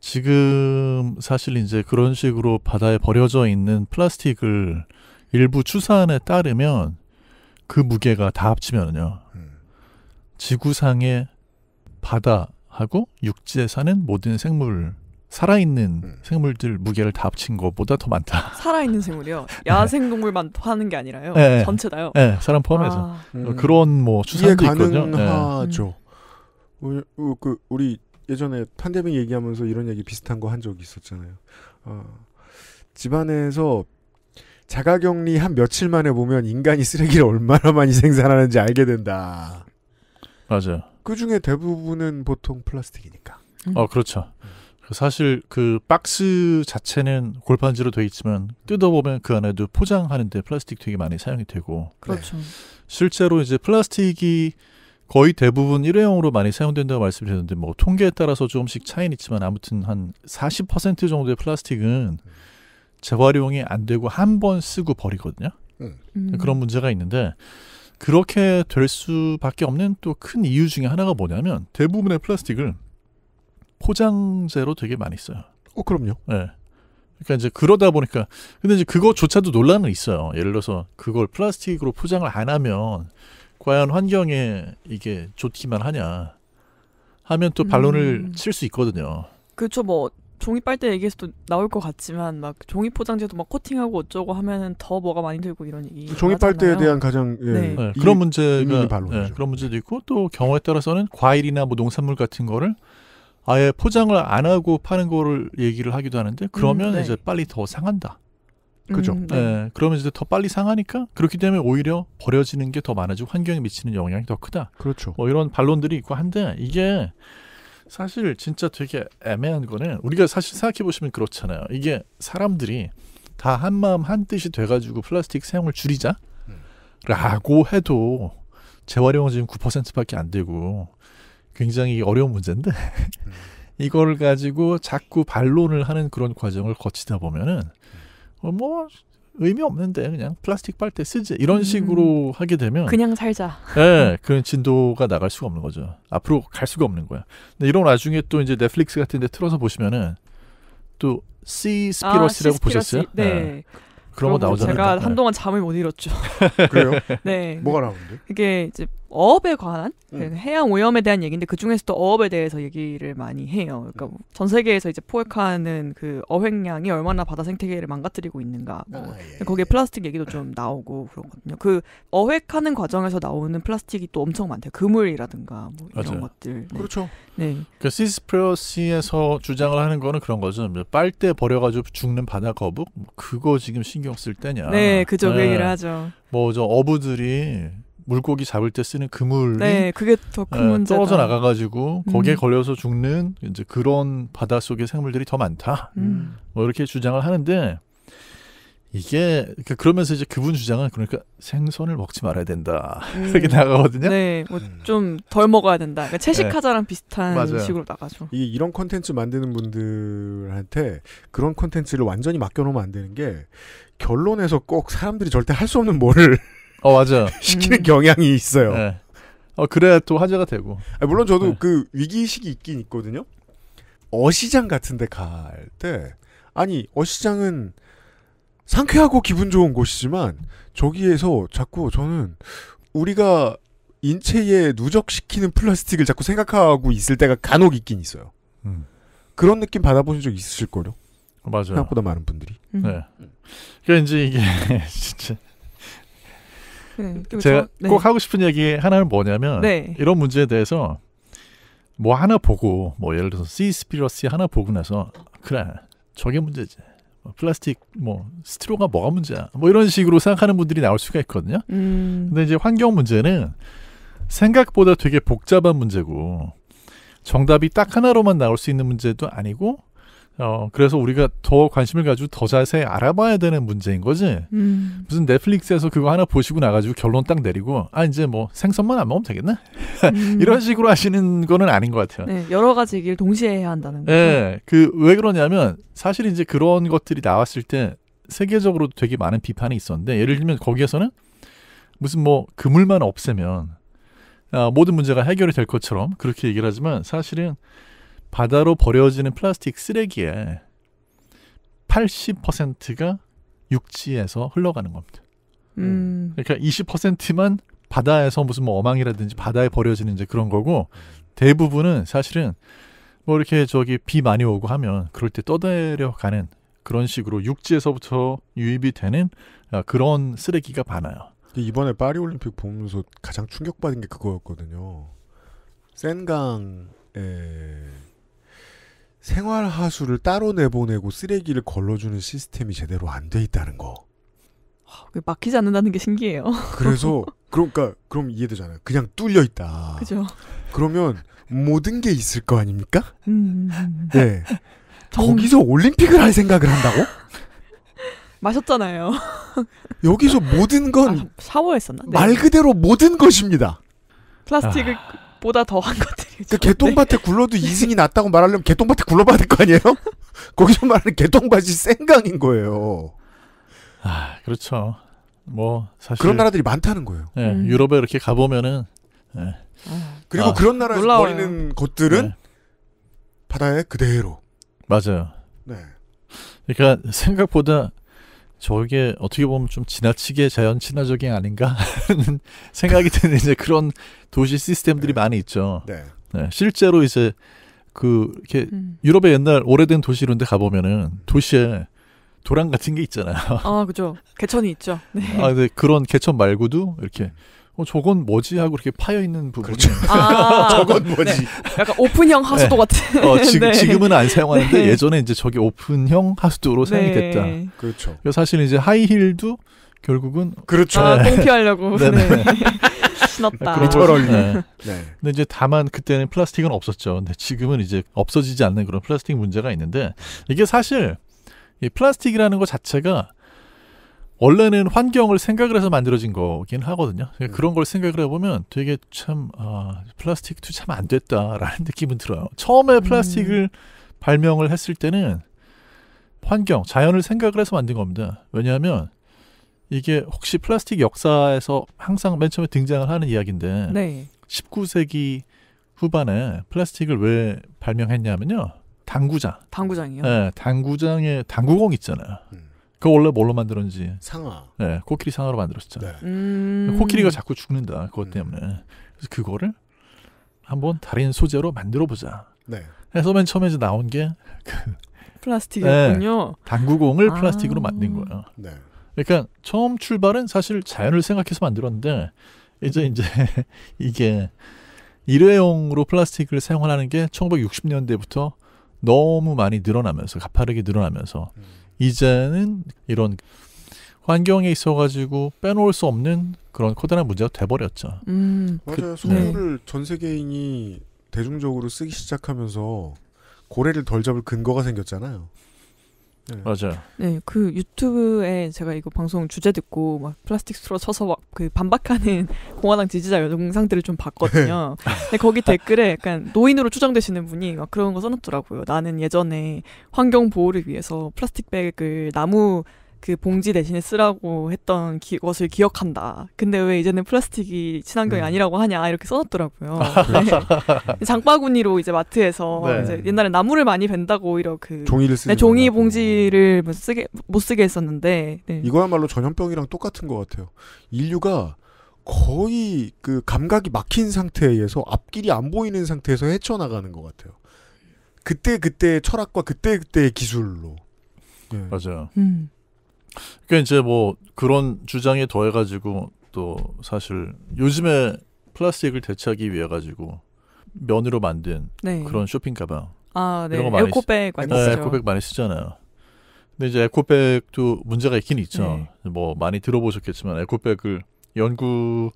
지금 사실 이제 그런 식으로 바다에 버려져 있는 플라스틱을 일부 추산에 따르면 그 무게가 다 합치면요. 은 음. 지구상의 바다하고 육지에 사는 모든 생물 살아있는 음. 생물들 무게를 다 합친 것보다 더 많다. 살아있는 생물이요? 야생동물만 하는 게 아니라요? 네. 예, 예. 전체 다요? 네, 예, 사람 포함해서. 아. 음. 뭐 그런 뭐 추산도 있거든요. 가능하죠. 네. 우리, 그, 우리 예전에 탄데믹 얘기하면서 이런 얘기 비슷한 거 한 적이 있었잖아요. 어, 집안에서 자가격리 한 며칠 만에 보면 인간이 쓰레기를 얼마나 많이 생산하는지 알게 된다. 맞아요. 그 중에 대부분은 보통 플라스틱이니까. 음. 어, 그렇죠. 음. 사실 그 박스 자체는 골판지로 되어 있지만 뜯어보면 그 안에도 포장하는데 플라스틱 되게 많이 사용이 되고 그렇죠. 실제로 이제 플라스틱이 거의 대부분 일회용으로 많이 사용된다고 말씀드렸는데 뭐 통계에 따라서 조금씩 차이는 있지만 아무튼 한 40% 정도의 플라스틱은 재활용이 안 되고 한 번 쓰고 버리거든요. 음. 음. 그런 문제가 있는데 그렇게 될 수밖에 없는 또 큰 이유 중에 하나가 뭐냐면 대부분의 플라스틱을 포장재로 되게 많이 써요. 어, 그럼요. 네. 그러니까 이제 그러다 보니까 근데 이제 그거조차도 논란은 있어요. 예를 들어서 그걸 플라스틱으로 포장을 안 하면 과연 환경에 이게 좋기만 하냐 하면 또 반론을 음. 칠수 있거든요. 그렇죠. 뭐 종이 빨대 얘기해서도 나올 것 같지만 막 종이 포장재도 막 코팅하고 어쩌고 하면은 더 뭐가 많이 들고 이런 얘기. 그 종이 빨대에 대한 가장 예, 네. 네. 그런 문제가 예, 그런 문제도 있고 또 경우에 따라서는 과일이나 뭐 농산물 같은 거를 아예 포장을 안 하고 파는 거를 얘기를 하기도 하는데 그러면 음, 네. 이제 빨리 더 상한다. 그죠. 음, 네. 예, 그러면 이제 더 빨리 상하니까 그렇기 때문에 오히려 버려지는 게 더 많아지고 환경에 미치는 영향이 더 크다. 그렇죠. 뭐 이런 반론들이 있고 한데 이게 사실 진짜 되게 애매한 거는 우리가 사실 생각해 보시면 그렇잖아요. 이게 사람들이 다 한마음 한뜻이 돼가지고 플라스틱 사용을 줄이자라고 음. 해도 재활용은 지금 9%밖에 안 되고 굉장히 어려운 문제인데 음. 이걸 가지고 자꾸 반론을 하는 그런 과정을 거치다 보면은 어, 뭐 의미 없는데 그냥 플라스틱 빨대 쓰지 이런 음. 식으로 음. 하게 되면 그냥 살자. 예, 네, 그런 진도가 나갈 수가 없는 거죠. 앞으로 갈 수가 없는 거야. 근데 이런 와중에 또 이제 넷플릭스 같은데 틀어서 보시면은 또 C 스피러스라고 아, 보셨어요? 네. 네. 그런 거 나오잖아요. 제가 네. 한동안 잠을 못 잃었죠. 그래요? 네. 뭐가 나오는데? 이게 이제 어업에 관한 음. 해양 오염에 대한 얘기인데 그 중에서도 어업에 대해서 얘기를 많이 해요. 그러니까 음. 전 세계에서 이제 포획하는 그 어획량이 얼마나 바다 생태계를 망가뜨리고 있는가. 뭐 아, 예, 예 거기에 예. 플라스틱 얘기도 좀 나오고 그러거든요. 그 어획하는 과정에서 나오는 플라스틱이 또 엄청 많대요. 그물이라든가 뭐 이런 맞아요. 것들. 네. 그렇죠. 네. 그 그러니까 시스프레시에서 주장을 하는 거는 그런 거죠. 뭐 빨대 버려가지고 죽는 바다 거북 뭐 그거 지금 신경 쓸 때냐. 네, 그저 그 네. 얘기를 하죠. 뭐저 어부들이 물고기 잡을 때 쓰는 그물 네, 그게 더큰 예, 문제다. 떨어져 나가가지고 음. 거기에 음. 걸려서 죽는 이제 그런 바닷속의 생물들이 더 많다. 음. 뭐 이렇게 주장을 하는데 이게 그러 그러니까 그러면서 이제 그분 주장은 그러니까 생선을 먹지 말아야 된다 음. 이렇게 나가거든요. 네, 뭐 좀 덜 먹어야 된다. 그러니까 채식하자랑 네. 비슷한 맞아요. 식으로 나가죠. 이 이런 컨텐츠 만드는 분들한테 그런 컨텐츠를 완전히 맡겨놓으면 안 되는 게 결론에서 꼭 사람들이 절대 할 수 없는 뭐를 어 맞아. 시키는 음. 경향이 있어요. 네. 어 그래야 또 화제가 되고. 아 물론 저도 네. 그 위기식이 있긴 있거든요. 어시장 같은데 갈 때 아니 어시장은 상쾌하고 기분 좋은 곳이지만 저기에서 자꾸 저는 우리가 인체에 누적시키는 플라스틱을 자꾸 생각하고 있을 때가 간혹 있긴 있어요. 음. 그런 느낌 받아보신 적 있으실 거요. 맞아요. 생각보다 많은 분들이. 음. 네. 그러니까 이제 이게 진짜 네, 음, 제가 저, 네. 꼭 하고 싶은 얘기 하나는 뭐냐면 네. 이런 문제에 대해서 뭐 하나 보고 뭐 예를 들어서 시스피러시 하나 보고 나서 그래 저게 문제지 뭐 플라스틱 뭐 스티로가 뭐가 문제야 뭐 이런 식으로 생각하는 분들이 나올 수가 있거든요 음. 근데 이제 환경 문제는 생각보다 되게 복잡한 문제고 정답이 딱 하나로만 나올 수 있는 문제도 아니고 어, 그래서 우리가 더 관심을 가지고 더 자세히 알아봐야 되는 문제인 거지. 음. 무슨 넷플릭스에서 그거 하나 보시고 나가지고 결론 딱 내리고, 아, 이제 뭐 생선만 안 먹으면 되겠네? 음. 이런 식으로 하시는 거는 아닌 것 같아요. 네, 여러 가지 얘기를 동시에 해야 한다는 거죠. 네, 그, 왜 그러냐면, 사실 이제 그런 것들이 나왔을 때, 세계적으로 되게 많은 비판이 있었는데, 예를 들면 거기에서는 무슨 뭐 그물만 없애면, 아, 모든 문제가 해결이 될 것처럼 그렇게 얘기를 하지만, 사실은 바다로 버려지는 플라스틱 쓰레기에 80%가 육지에서 흘러가는 겁니다. 음. 음. 그러니까 20%만 바다에서 무슨 뭐 어망이라든지 바다에 버려지는 이제 그런 거고 대부분은 사실은 뭐 이렇게 저기 비 많이 오고 하면 그럴 때 떠내려 가는 그런 식으로 육지에서부터 유입이 되는 아, 그런 쓰레기가 많아요. 이번에 파리 올림픽 보면서 가장 충격받은 게 그거였거든요. 센강에 생활 하수를 따로 내보내고 쓰레기를 걸러주는 시스템이 제대로 안 돼 있다는 거. 아, 막히지 않는다는 게 신기해요. 그래서 그러니까 그럼 이해되잖아요. 그냥 뚫려 있다. 그죠. 그러면 모든 게 있을 거 아닙니까? 음. 네. 음, 정... 음. 예. 거기서 올림픽을 할 생각을 한다고? 마셨잖아요. 여기서 모든 건 아, 샤워했었나? 네. 말 그대로 모든 것입니다. 플라스틱을 아... 보다 더한 것들이. 그 개똥밭에 굴러도 이승이 낫다고 말하려면 개똥밭에 굴러봐야 될거 아니에요? 거기서 말하는 개똥밭이 생강인 거예요. 아, 그렇죠. 뭐 사실 그런 나라들이 많다는 거예요. 예, 음. 유럽에 이렇게 가 보면은 예. 아. 그리고 아, 그런 나라에서 놀라워요. 버리는 것들은 네. 바다에 그대로. 맞아요. 네. 그러니까 생각보다 저게 어떻게 보면 좀 지나치게 자연 친화적인 아닌가 하는 생각이 드는 이제 그런 도시 시스템들이 네. 많이 있죠. 네. 네. 실제로 이제 그 이렇게 음. 유럽의 옛날 오래된 도시 이런데 가보면은 도시에 도랑 같은 게 있잖아요. 아, 그죠. 개천이 있죠. 네. 아, 근데 그런 개천 말고도 이렇게 음. 어, 저건 뭐지 하고 이렇게 파여 있는 부분이 그렇죠. 아~ 저건 네. 뭐지? 네. 약간 오픈형 하수도 네. 같은. 어, 지, 네. 지금은 안 사용하는데 네. 예전에 이제 저게 오픈형 하수도로 사용이 네. 됐다. 그렇죠. 사실 이제 하이힐도 결국은 그렇죠. 아, 피하려고 신었다. 그처럼. 네. 네. 근데 이제 다만 그때는 플라스틱은 없었죠. 근데 지금은 이제 없어지지 않는 그런 플라스틱 문제가 있는데 이게 사실 이 플라스틱이라는 것 자체가 원래는 환경을 생각을 해서 만들어진 거긴 하거든요. 그러니까 음. 그런 걸 생각을 해보면 되게 참 아, 플라스틱 투참안 됐다라는 느낌은 들어요. 처음에 음. 플라스틱을 음. 발명을 했을 때는 환경, 자연을 생각을 해서 만든 겁니다. 왜냐하면 이게 혹시 플라스틱 역사에서 항상 맨 처음에 등장을 하는 이야기인데 네. 19세기 후반에 플라스틱을 왜 발명했냐면요. 당구장. 당구장이요? 네, 당구장에 당구공 있잖아요. 음. 그 원래 뭘로 만들었는지 상아. 네, 코끼리 상아로 만들었었잖아요. 네. 음... 코끼리가 자꾸 죽는다 그것 음. 때문에. 그래서 그거를 한번 다른 소재로 만들어 보자. 네. 해서 맨 처음에 나온 게 그 플라스틱이군요. 네, 당구공을 아... 플라스틱으로 만든 거예요. 네. 그러니까 처음 출발은 사실 자연을 생각해서 만들었는데 이제 이제 이게 일회용으로 플라스틱을 사용하는 게 1960년대부터 너무 많이 늘어나면서 가파르게 늘어나면서 음. 이제는 이런 환경에 있어가지고 빼놓을 수 없는 그런 커다란 문제가 돼버렸죠. 음. 맞아요. 소유를 그, 네. 전 세계인이 대중적으로 쓰기 시작하면서 고래를 덜 잡을 근거가 생겼잖아요. 네. 맞아요. 네, 그 유튜브에 제가 이거 방송 주제 듣고 막 플라스틱 스트로 쳐서 막 그 반박하는 공화당 지지자 영상들을 좀 봤거든요. 근데 거기 댓글에 약간 노인으로 추정되시는 분이 막 그런 거 써놨더라고요. 나는 예전에 환경 보호를 위해서 플라스틱 백을 나무 그 봉지 대신에 쓰라고 했던 기, 것을 기억한다. 근데 왜 이제는 플라스틱이 친환경이 네. 아니라고 하냐 이렇게 써놨더라고요. 아, 네. 장바구니로 이제 마트에서 네. 이제 옛날에 나무를 많이 벤다고 오히려 그 종이를 네, 쓰 종이 봉지를 못 뭐 쓰게 못 쓰게 했었는데 네. 이거야말로 전염병이랑 똑같은 것 같아요. 인류가 거의 그 감각이 막힌 상태에서 앞길이 안 보이는 상태에서 헤쳐나가는 것 같아요. 그때 그때의 철학과 그때 그때의 기술로. 네. 맞아요. 음. 그러니까 이제 뭐 그런 주장에 더해가지고 또 사실 요즘에 플라스틱을 대체하기 위해 가지고 면으로 만든 네. 그런 쇼핑 가방 아, 네. 이런 거 많이 에코백 많이 쓰죠. 네, 에코백 많이 쓰잖아요. 근데 이제 에코백도 문제가 있긴 있죠. 네. 뭐 많이 들어보셨겠지만 에코백을 연구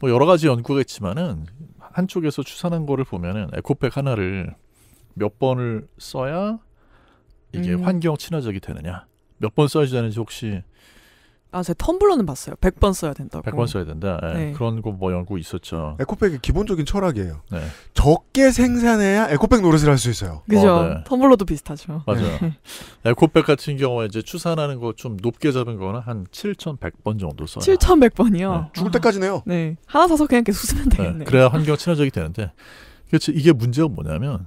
뭐 여러 가지 연구가 지만은 한쪽에서 추산한 거를 보면은 에코백 하나를 몇 번을 써야 이게 음. 환경 친화적이 되느냐. 몇번 써야 되는지 혹시 아, 제 텀블러는 봤어요. 100번 써야 된다고. 100번 써야 된다. 예, 네. 그런 거뭐 연구 있었죠. 에코백의 기본적인 철학이에요. 네. 적게 생산해야 에코백 노릇을 할 수 있어요. 그죠. 어, 네. 텀블러도 비슷하죠. 맞아요. 네. 에코백 같은 경우에 이제 추산하는 거 좀 높게 잡은 거는 한 7,100번 정도 써요. 7,100번이요? 죽을 때까지네요. 네. 하나 사서 그냥 계속 쓰면 네. 되겠네요. 그래야 환경 친화적이 되는데. 그렇지. 이게 문제가 뭐냐면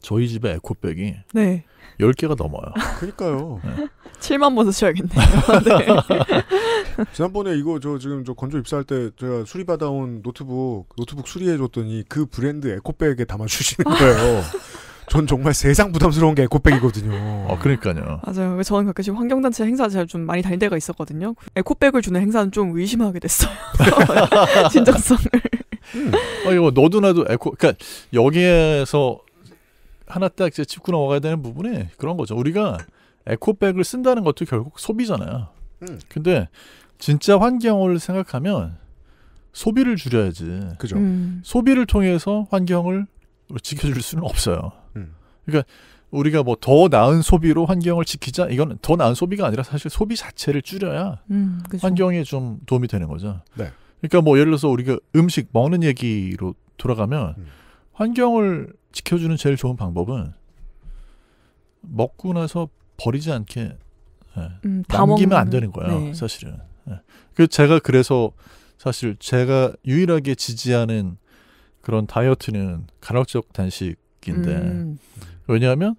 저희 집에 에코백이 네. 10개가 넘어요. 그러니까요. 네. 7만 번 쓰셔야겠네요. 네. 지난번에 이거 저 지금 저 건조 입사할 때 제가 수리 받아온 노트북 노트북 수리해 줬더니 그 브랜드 에코백에 담아 주시는 아. 거예요. 전 정말 세상 부담스러운 게 에코백이거든요. 아, 그러니까요. 맞아요. 저는 가끔씩 환경단체 행사 잘 좀 많이 다닐 때가 있었거든요. 에코백을 주는 행사는 좀 의심하게 됐어요. 진정성을. 음. 아, 이거 너도 나도 에코, 그러니까 여기에서 하나 딱 이제 짚고 넘어가야 되는 부분에 그런 거죠. 우리가 에코백을 쓴다는 것도 결국 소비잖아요. 음. 근데 진짜 환경을 생각하면 소비를 줄여야지. 그죠. 음. 소비를 통해서 환경을 지켜줄 수는 없어요. 음. 그러니까 우리가 뭐 더 나은 소비로 환경을 지키자 이건 더 나은 소비가 아니라 사실 소비 자체를 줄여야 음, 환경에 좀 도움이 되는 거죠. 네. 그러니까 뭐 예를 들어서 우리가 음식 먹는 얘기로 돌아가면 음. 환경을 지켜주는 제일 좋은 방법은 먹고 나서 버리지 않게 네. 음, 남기면 먹는... 안 되는 거예요, 네. 사실은. 네. 그 제가 그래서 사실 제가 유일하게 지지하는 그런 다이어트는 간헐적 단식인데 음. 왜냐하면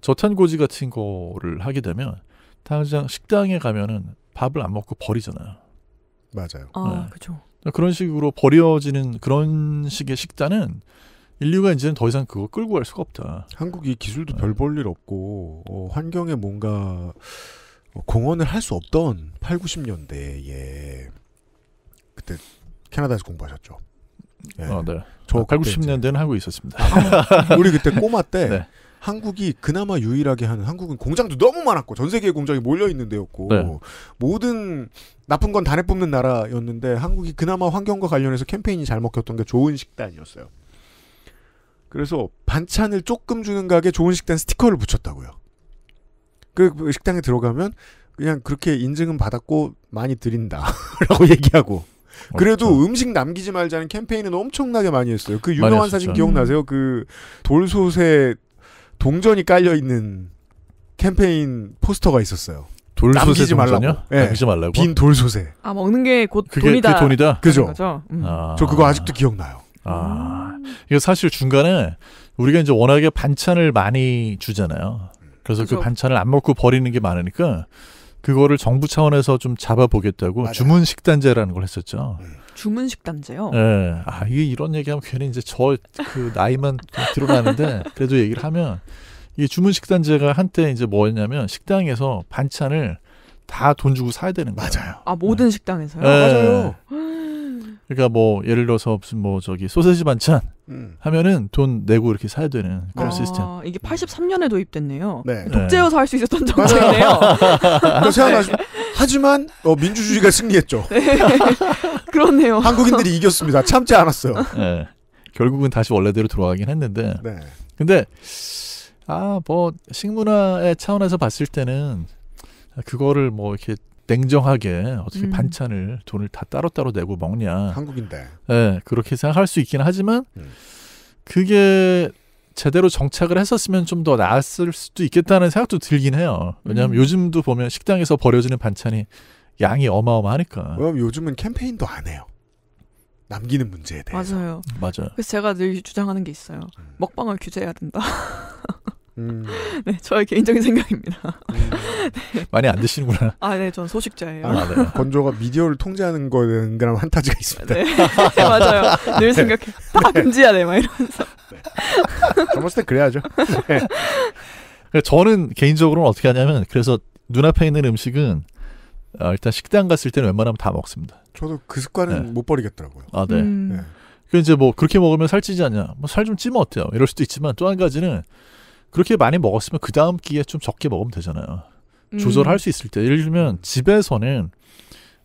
저탄고지 같은 거를 하게 되면 당장 식당에 가면은 밥을 안 먹고 버리잖아요. 맞아요. 아, 네. 그죠. 그런 식으로 버려지는 그런 식의 식단은 인류가 이제는 더 이상 그거 끌고 갈 수가 없다. 한국이 기술도 네. 별볼 일 없고 어, 환경에 뭔가 어, 공헌을 할 수 없던 8, 90년대에 예. 그때 캐나다에서 공부하셨죠. 예. 어, 네. 저 아, 8, 90년대는 하고 있었습니다. 아, 우리 그때 꼬마 때 네. 한국이 그나마 유일하게 하는 한국은 공장도 너무 많았고 전 세계 공장이 몰려 있는 데였고 네. 모든 나쁜 건다 내뿜는 나라였는데 한국이 그나마 환경과 관련해서 캠페인이 잘 먹혔던 게 좋은 식단이었어요. 그래서 반찬을 조금 주는 가게 좋은 식당 스티커를 붙였다고요. 그 식당에 들어가면 그냥 그렇게 인증은 받았고 많이 드린다라고 얘기하고 그래도 그렇죠. 음식 남기지 말자는 캠페인은 엄청나게 많이 했어요. 그 유명한 사진 기억나세요? 음. 그 돌솥에 동전이 깔려 있는 캠페인 포스터가 있었어요. 돌솥에 남기지 말라고. 네. 남기지 말라고. 빈 돌솥에. 아 먹는 게 곧 돈이다. 그게 돈이다. 그죠. 음. 아... 저 그거 아직도 기억나요. 아, 음. 이거 사실 중간에 우리가 이제 워낙에 반찬을 많이 주잖아요. 그래서 그죠. 그 그렇죠. 반찬을 안 먹고 버리는 게 많으니까 그거를 정부 차원에서 좀 잡아보겠다고 맞아요. 주문 식단제라는 걸 했었죠. 음. 주문 식단제요? 예. 네. 아, 이게 이런 얘기하면 괜히 이제 저 그 나이만 드러나는데 그래도 얘기를 하면 이 주문 식단제가 한때 이제 뭐였냐면 식당에서 반찬을 다 돈 주고 사야 되는 거예요. 맞아요. 아, 모든 네. 식당에서요? 네. 맞아요. 그러니까 뭐 예를 들어서 무슨 뭐 저기 소세지 반찬 음. 하면은 돈 내고 이렇게 사야 되는 그런 아, 시스템. 이게 83년에 도입됐네요. 네. 독재여서 할 수 있었던 정책이네요. 생각나시 하지만 어, 민주주의가 승리했죠. 네. 그렇네요. 한국인들이 이겼습니다. 참지 않았어요. 네. 결국은 다시 원래대로 돌아가긴 했는데. 네. 근데 아뭐 식문화의 차원에서 봤을 때는 그거를 뭐 이렇게 냉정하게 어떻게 음. 반찬을 돈을 다 따로따로 내고 먹냐. 한국인데. 예, 네, 그렇게 생각할 수 있긴 하지만 음. 그게 제대로 정착을 했었으면 좀 더 나았을 수도 있겠다는 생각도 들긴 해요. 왜냐하면 음. 요즘도 보면 식당에서 버려지는 반찬이 양이 어마어마하니까. 왜냐면 요즘은 캠페인도 안 해요. 남기는 문제에 대해서. 맞아요. 맞아요. 그래서 제가 늘 주장하는 게 있어요. 음. 먹방을 규제해야 된다. 음. 네, 저의 개인적인 생각입니다. 음. 네. 많이 안 드시는구나. 아, 네, 전 소식자예요. 아, 네. 건조가 미디어를 통제하는 거는 그런 한타지가 있습니다. 네. 네, 맞아요. 늘 네. 생각해. 아, 네. 금지야 돼, 막 이러면서. 잘못을 때 그래야죠. 저는 개인적으로는 어떻게 하냐면, 그래서 눈앞에 있는 음식은 아, 일단 식당 갔을 때는 웬만하면 다 먹습니다. 저도 그 습관은 못 버리겠더라고요. 아, 네. 음. 그 이제 뭐 그렇게 먹으면 살찌지 않냐? 뭐 살좀 찌면 어때요? 이럴 수도 있지만 또 한 가지는 그렇게 많이 먹었으면 그 다음 끼에 좀 적게 먹으면 되잖아요. 음. 조절할 수 있을 때 예를 들면 집에서는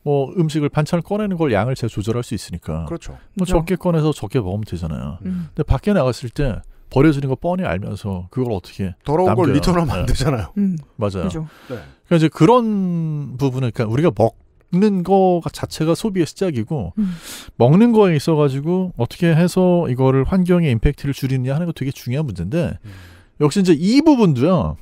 뭐 음식을 반찬을 꺼내는 걸 양을 제가 조절할 수 있으니까 그렇죠. 뭐 적게 꺼내서 적게 먹으면 되잖아요. 음. 근데 밖에 나갔을 때 버려지는 거 뻔히 알면서 그걸 어떻게 더러운 남겨요. 걸 리턴하면 네. 안 되잖아요. 음. 맞아요. 그죠. 네. 그러니까 이제 그런 부분을 그러니까 우리가 먹는 거 자체가 소비의 시작이고 음. 먹는 거에 있어 가지고 어떻게 해서 이거를 환경의 임팩트를 줄이느냐 하는 거 되게 중요한 문제인데 음. 역시 이제 이 부분도요.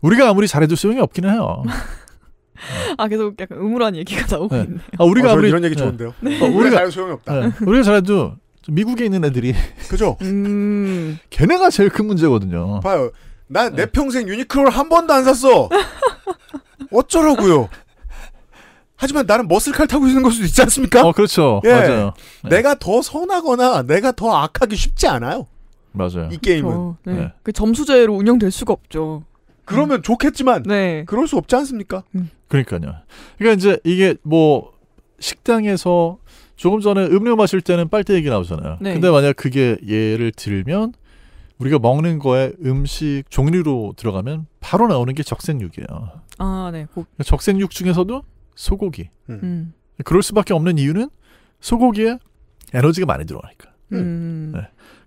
우리가 아무리 잘해도 소용이 없기는 해요. 아 계속 약간 음울한 얘기가 나오고 네. 있네. 아 우리가 아, 아무리 이런 얘기 네. 좋은데요. 네. 어, 우리가 잘 소용이 없다. 네. 우리가 잘해도 미국에 있는 애들이 그죠. 음... 걔네가 제일 큰 문제거든요. 봐요. 난내 네. 평생 유니클로를 한 번도 안 샀어. 어쩌라고요. 하지만 나는 머슬칼 타고 있는 걸 수도 있지 않습니까? 어, 그렇죠. 예. 맞아요. 네. 내가 더 선하거나 내가 더 악하기 쉽지 않아요. 맞아요. 이 게임은 네. 네. 그 점수제로 운영될 수가 없죠. 그러면 음. 좋겠지만 네. 그럴 수 없지 않습니까? 음. 그러니까요. 그러니까 이제 이게 뭐 식당에서 조금 전에 음료 마실 때는 빨대 얘기 나오잖아요. 네. 근데 만약 그게 예를 들면 우리가 먹는 거에 음식 종류로 들어가면 바로 나오는 게 적색육이에요. 아, 네. 고... 그러니까 적색육 중에서도 소고기. 음. 음. 그럴 수밖에 없는 이유는 소고기에 에너지가 많이 들어가니까. 음. 네.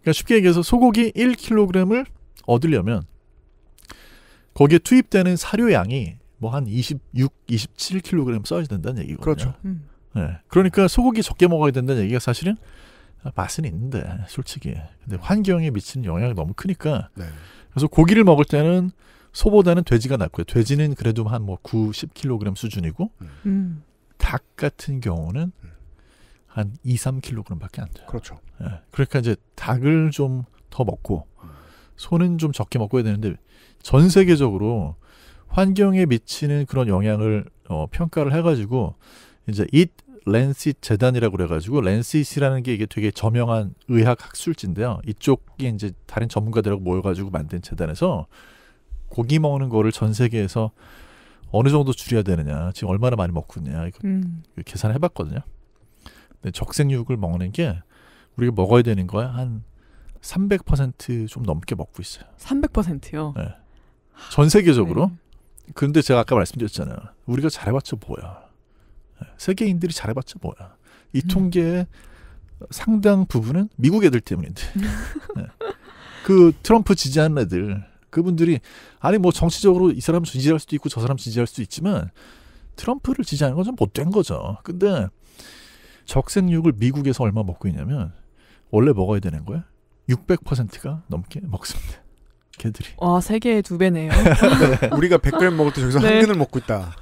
그러니까 쉽게 얘기해서 소고기 1kg을 얻으려면 거기에 투입되는 사료양이 뭐 한 26, 27kg 써야 된다는 얘기거든요. 그렇죠. 음. 네. 그러니까 소고기 적게 먹어야 된다는 얘기가 사실은 맛은 있는데 솔직히 근데 환경에 미치는 영향이 너무 크니까 네. 그래서 고기를 먹을 때는 소보다는 돼지가 낫고요. 돼지는 그래도 한 뭐 9, 10kg 수준이고 음. 음. 닭 같은 경우는 한 2, 3kg 밖에 안 돼요. 그렇죠. 예. 그러니까 이제 닭을 좀 더 먹고 음. 소는 좀 적게 먹어야 되는데 전 세계적으로 환경에 미치는 그런 영향을 어, 평가를 해가지고 이제 잇 랜싯 재단이라고 그래가지고 랜싯이라는 게 이게 되게 저명한 의학 학술지인데요. 이쪽이 이제 다른 전문가들하고 모여가지고 만든 재단에서 고기 먹는 거를 전 세계에서 어느 정도 줄여야 되느냐, 지금 얼마나 많이 먹고 있냐 이거 음. 계산해봤거든요. 네, 적색육을 먹는 게 우리가 먹어야 되는 거야 한 300%좀 넘게 먹고 있어요. 300%요? 네. 전 세계적으로. 네. 근데 제가 아까 말씀드렸잖아요. 우리가 잘해봤자 뭐야. 네, 세계인들이 잘해봤자 뭐야. 이 음. 통계의 상당 부분은 미국 애들 때문인데. 네. 그 트럼프 지지하는 애들, 그분들이 아니 뭐 정치적으로 이 사람 지지할 수도 있고 저 사람 지지할 수도 있지만 트럼프를 지지하는 건 좀 못된 거죠. 근데 적색육을 미국에서 얼마 먹고 있냐면 원래 먹어야 되는 거야 600%가 넘게 먹습니다. 개들이. 와, 세계의 두 배네요. 네. 우리가 100g 먹을 때 저기서 네. 한 근을 먹고 있다.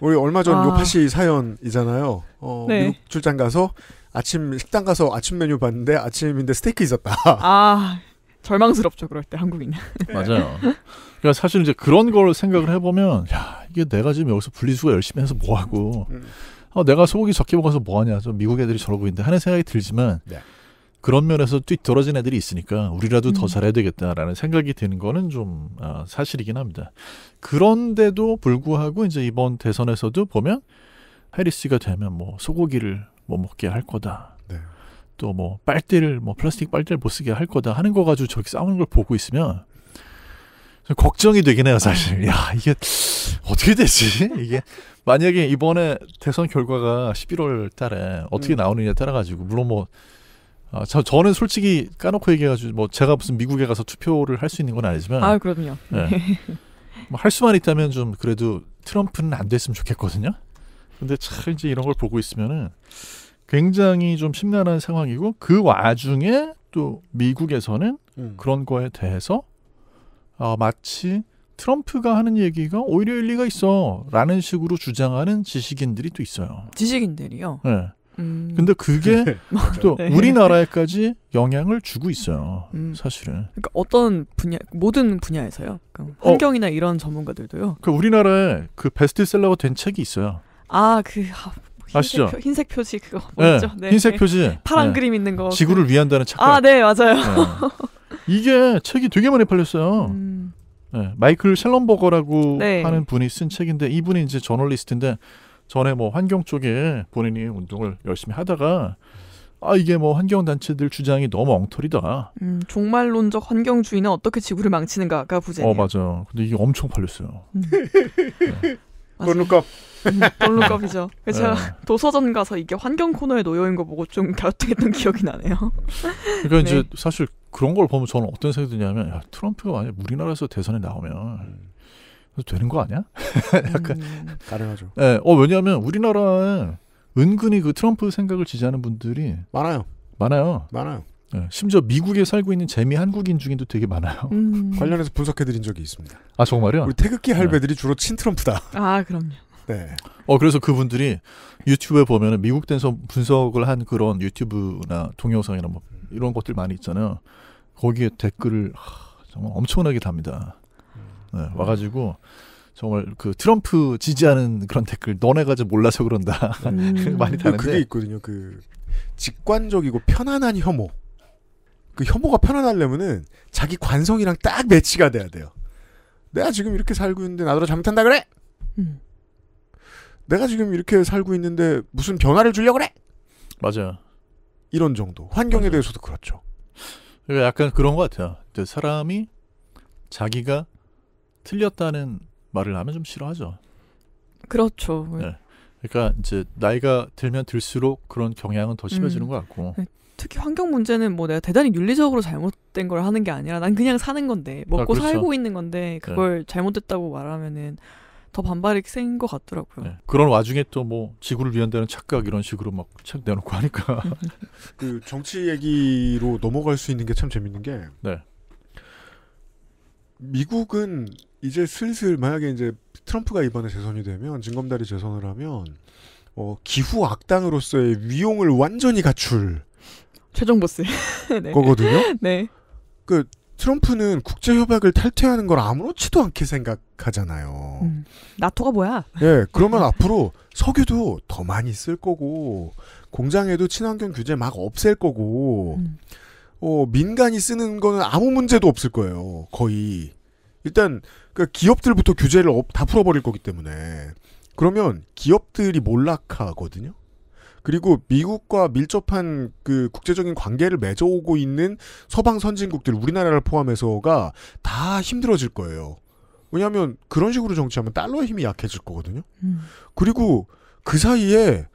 우리 얼마 전 아. 요파시 사연이잖아요. 어, 네. 미국 출장 가서 아침 식당 가서 아침 메뉴 봤는데 아침인데 스테이크 있었다. 아, 절망스럽죠. 그럴 때 한국인. 네. 맞아요. 그러니까 사실 이제 그런 걸 생각을 해보면 야 이게 내가 지금 여기서 분리수거 열심히 해서 뭐하고 음. 어, 내가 소고기 적게 먹어서 뭐하냐 미국 애들이 저러고 있는데 하는 생각이 들지만 네. 그런 면에서 뛰 떨어진 애들이 있으니까 우리라도 음. 더 잘해야 되겠다라는 생각이 드는 거는 좀 아, 사실이긴 합니다. 그런데도 불구하고 이제 이번 대선에서도 보면 해리스가 되면 뭐 소고기를 못 뭐 먹게 할 거다. 네. 또뭐 빨대를 뭐 플라스틱 빨대를 못 쓰게 할 거다 하는 거 가지고 저렇 싸우는 걸 보고 있으면 걱정이 되긴 해요, 사실. 음. 야, 이게 어떻게 되지? 이게 만약에 이번에 대선 결과가 11월 달에 어떻게 음. 나오느냐에 따라 가지고 물론 뭐 아, 저, 저는 솔직히 까놓고 얘기해가지고 뭐 제가 무슨 미국에 가서 투표를 할 수 있는 건 아니지만 아 그럼요. 예. 네. 뭐할 수만 있다면 좀 그래도 트럼프는 안 됐으면 좋겠거든요. 근데 참 이제 이런 걸 보고 있으면은 굉장히 좀 심란한 상황이고 그 와중에 또 미국에서는 음. 그런 거에 대해서 어, 마치 트럼프가 하는 얘기가 오히려 일리가 있어라는 식으로 주장하는 지식인들이 또 있어요. 지식인들이요. 네. 음... 근데 그게 네. 또 네. 우리나라에까지 영향을 주고 있어요. 음. 사실은. 그러니까 어떤 분야 모든 분야에서요. 그러니까 어. 환경이나 어, 이런 전문가들도요. 그 우리나라에 그 베스트셀러가 된 책이 있어요. 아그 아, 뭐 아시죠? 표, 흰색 표지 그거 네, 네. 흰색 표지. 파란 네. 그림 있는 거. 지구를 그 위한다는 책 아, 아네 맞아요. 네. 이게 책이 되게 많이 팔렸어요. 음. 네, 마이클 셀럼버거라고 네. 하는 분이 쓴 책인데 이분이 이제 저널리스트인데 전에 뭐 환경 쪽에 본인이 운동을 열심히 하다가 아 이게 뭐 환경 단체들 주장이 너무 엉터리다. 음, 종말론적 환경주의는 어떻게 지구를 망치는가가 부제어 맞아. 근데 이게 엄청 팔렸어요. 음. 루컵 볼루컵이죠. 제가 도서전 가서 이게 환경 코너에 놓여인 거 보고 좀 갸우뚱했던 기억이 나네요. 그러니까 네. 이제 사실 그런 걸 보면 저는 어떤 생각이 드냐면 야, 트럼프가 만약 우리나라에서 대선에 나오면 되는 거 아니야? 약간 음, 가능하죠. 예, 어 왜냐하면 우리나라에 은근히 그 트럼프 생각을 지지하는 분들이 많아요. 많아요. 많아요. 네, 심지어 미국에 살고 있는 재미 한국인 중에도 되게 많아요. 음. 관련해서 분석해드린 적이 있습니다. 아 정말요? 우리 태극기 할배들이 네. 주로 친 트럼프다. 아 그럼요. 네. 어 그래서 그분들이 유튜브에 보면 미국 대선 분석을 한 그런 유튜브나 동영상이나 뭐 이런 것들 많이 있잖아요. 거기에 댓글을 정말 엄청나게 답니다. 음. 네, 와가지고 정말 그 트럼프 지지하는 그런 댓글 너네가 좀 몰라서 그런다 음. 많이 다는데 그게 있거든요. 그 직관적이고 편안한 혐오. 그 혐오가 편안하려면은 자기 관성이랑 딱 매치가 돼야 돼요. 내가 지금 이렇게 살고 있는데 나더러 잘못한다 그래? 음. 내가 지금 이렇게 살고 있는데 무슨 변화를 주려고 그래? 맞아요. 이런 정도. 환경에 맞아 대해서도 그렇죠. 그러니까 약간 그런 것 같아요. 사람이 자기가 틀렸다는 말을 하면 좀 싫어하죠. 그렇죠. 네. 그러니까 이제 나이가 들면 들수록 그런 경향은 더 심해지는 음. 것 같고. 네. 특히 환경 문제는 뭐 내가 대단히 윤리적으로 잘못된 걸 하는 게 아니라 난 그냥 사는 건데 먹고 아, 그렇죠. 살고 있는 건데 네. 그걸 네. 잘못됐다고 말하면은 더 반발이 센 것 같더라고요. 네. 그런 와중에 또 뭐 지구를 위한다는 착각 이런 식으로 막 책 내놓고 하니까 그 정치 얘기로 넘어갈 수 있는 게 참 재밌는 게 네. 미국은 이제 슬슬 만약에 이제 트럼프가 이번에 재선이 되면 진검다리 재선을 하면 어, 기후 악당으로서의 위용을 완전히 갖출 최종 보스 네. 거거든요. 네. 그 트럼프는 국제협약을 탈퇴하는 걸 아무렇지도 않게 생각하잖아요. 음, 나토가 뭐야? 예, 그러면 앞으로 석유도 더 많이 쓸 거고, 공장에도 친환경 규제 막 없앨 거고, 음. 어, 민간이 쓰는 거는 아무 문제도 없을 거예요. 거의. 일단, 그 기업들부터 규제를 다 풀어버릴 거기 때문에. 그러면 기업들이 몰락하거든요? 그리고 미국과 밀접한 그 국제적인 관계를 맺어오고 있는 서방 선진국들 우리나라를 포함해서가 다 힘들어질 거예요. 왜냐하면 그런 식으로 정치하면 달러의 힘이 약해질 거거든요. 음. 그리고 그 사이에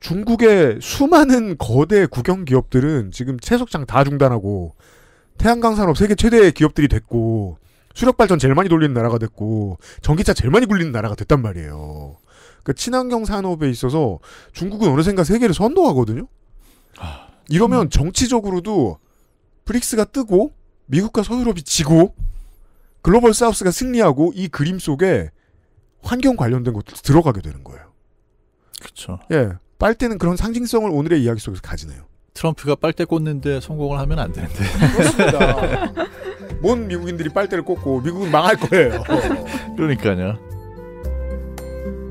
중국의 수많은 거대 국영 기업들은 지금 채석장 다 중단하고 태양광 산업 세계 최대 의 기업들이 됐고 수력 발전 제일 많이 돌리는 나라가 됐고 전기차 제일 많이 굴리는 나라가 됐단 말이에요. 그러니까 친환경 산업에 있어서 중국은 어느샌가 세계를 선도하거든요. 아. 이러면 정치적으로도 브릭스가 뜨고 미국과 서유럽이 지고 글로벌 사우스가 승리하고 이 그림 속에 환경 관련된 것도 들어가게 되는 거예요. 그렇죠. 예, 빨대는 그런 상징성을 오늘의 이야기 속에서 가지네요. 트럼프가 빨대 꽂는데 성공을 하면 안 되는데. 그렇습니다. 뭔 미국인들이 빨대를 꽂고 미국은 망할 거예요. 그러니까요.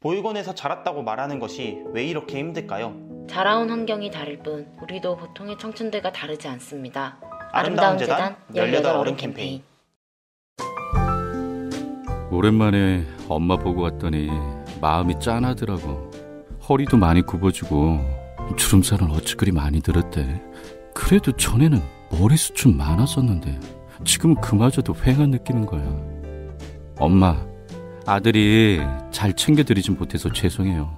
보육원에서 자랐다고 말하는 것이 왜 이렇게 힘들까요? 자라온 환경이 다를 뿐 우리도 보통의 청춘들과 다르지 않습니다. 아름다운, 재단 려8 어른 캠페인 오랜만에 엄마 보고 왔더니 마음이 짠하더라고. 허리도 많이 굽어지고 주름살은 어찌 그리 많이 들었대. 그래도 전에는 머리숱은 많았었는데 지금은 그마저도 휑한 느낌인 거야. 엄마 아들이 잘 챙겨드리진 못해서 죄송해요.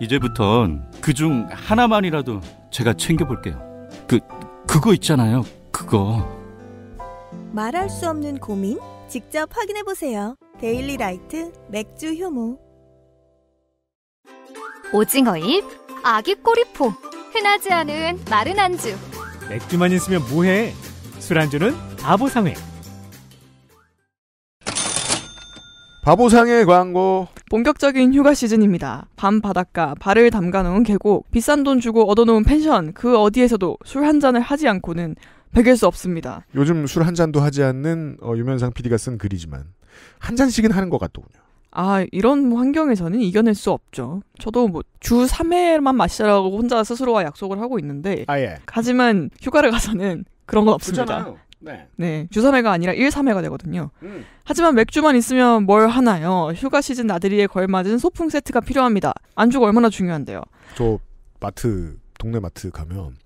이제부턴 그 중 하나만이라도 제가 챙겨볼게요. 그, 그거 있잖아요. 그거. 말할 수 없는 고민? 직접 확인해보세요. 데일리 라이트 맥주 효모. 오징어잎, 아기 꼬리포. 흔하지 않은 마른 안주. 맥주만 있으면 뭐해? 술안주는 아보상회 바보상의 광고. 본격적인 휴가 시즌입니다. 밤 바닷가, 발을 담가놓은 계곡, 비싼 돈 주고 얻어놓은 펜션, 그 어디에서도 술 한 잔을 하지 않고는 베길 수 없습니다. 요즘 술 한 잔도 하지 않는 어, 유면상 PD가 쓴 글이지만 한 잔씩은 하는 것 같더군요. 아 이런 환경에서는 이겨낼 수 없죠. 저도 뭐주 3회만 마시라고 혼자 스스로와 약속을 하고 있는데 아, 예. 하지만 휴가를 가서는 그런 건 없습니다. 그렇잖아요. 네. 네. 주 3회가 아니라 1, 3회가 되거든요. 음. 하지만 맥주만 있으면 뭘 하나요? 휴가 시즌 나들이에 걸맞은 소풍 세트가 필요합니다. 안주가 얼마나 중요한데요. 저 마트 동네 마트 가면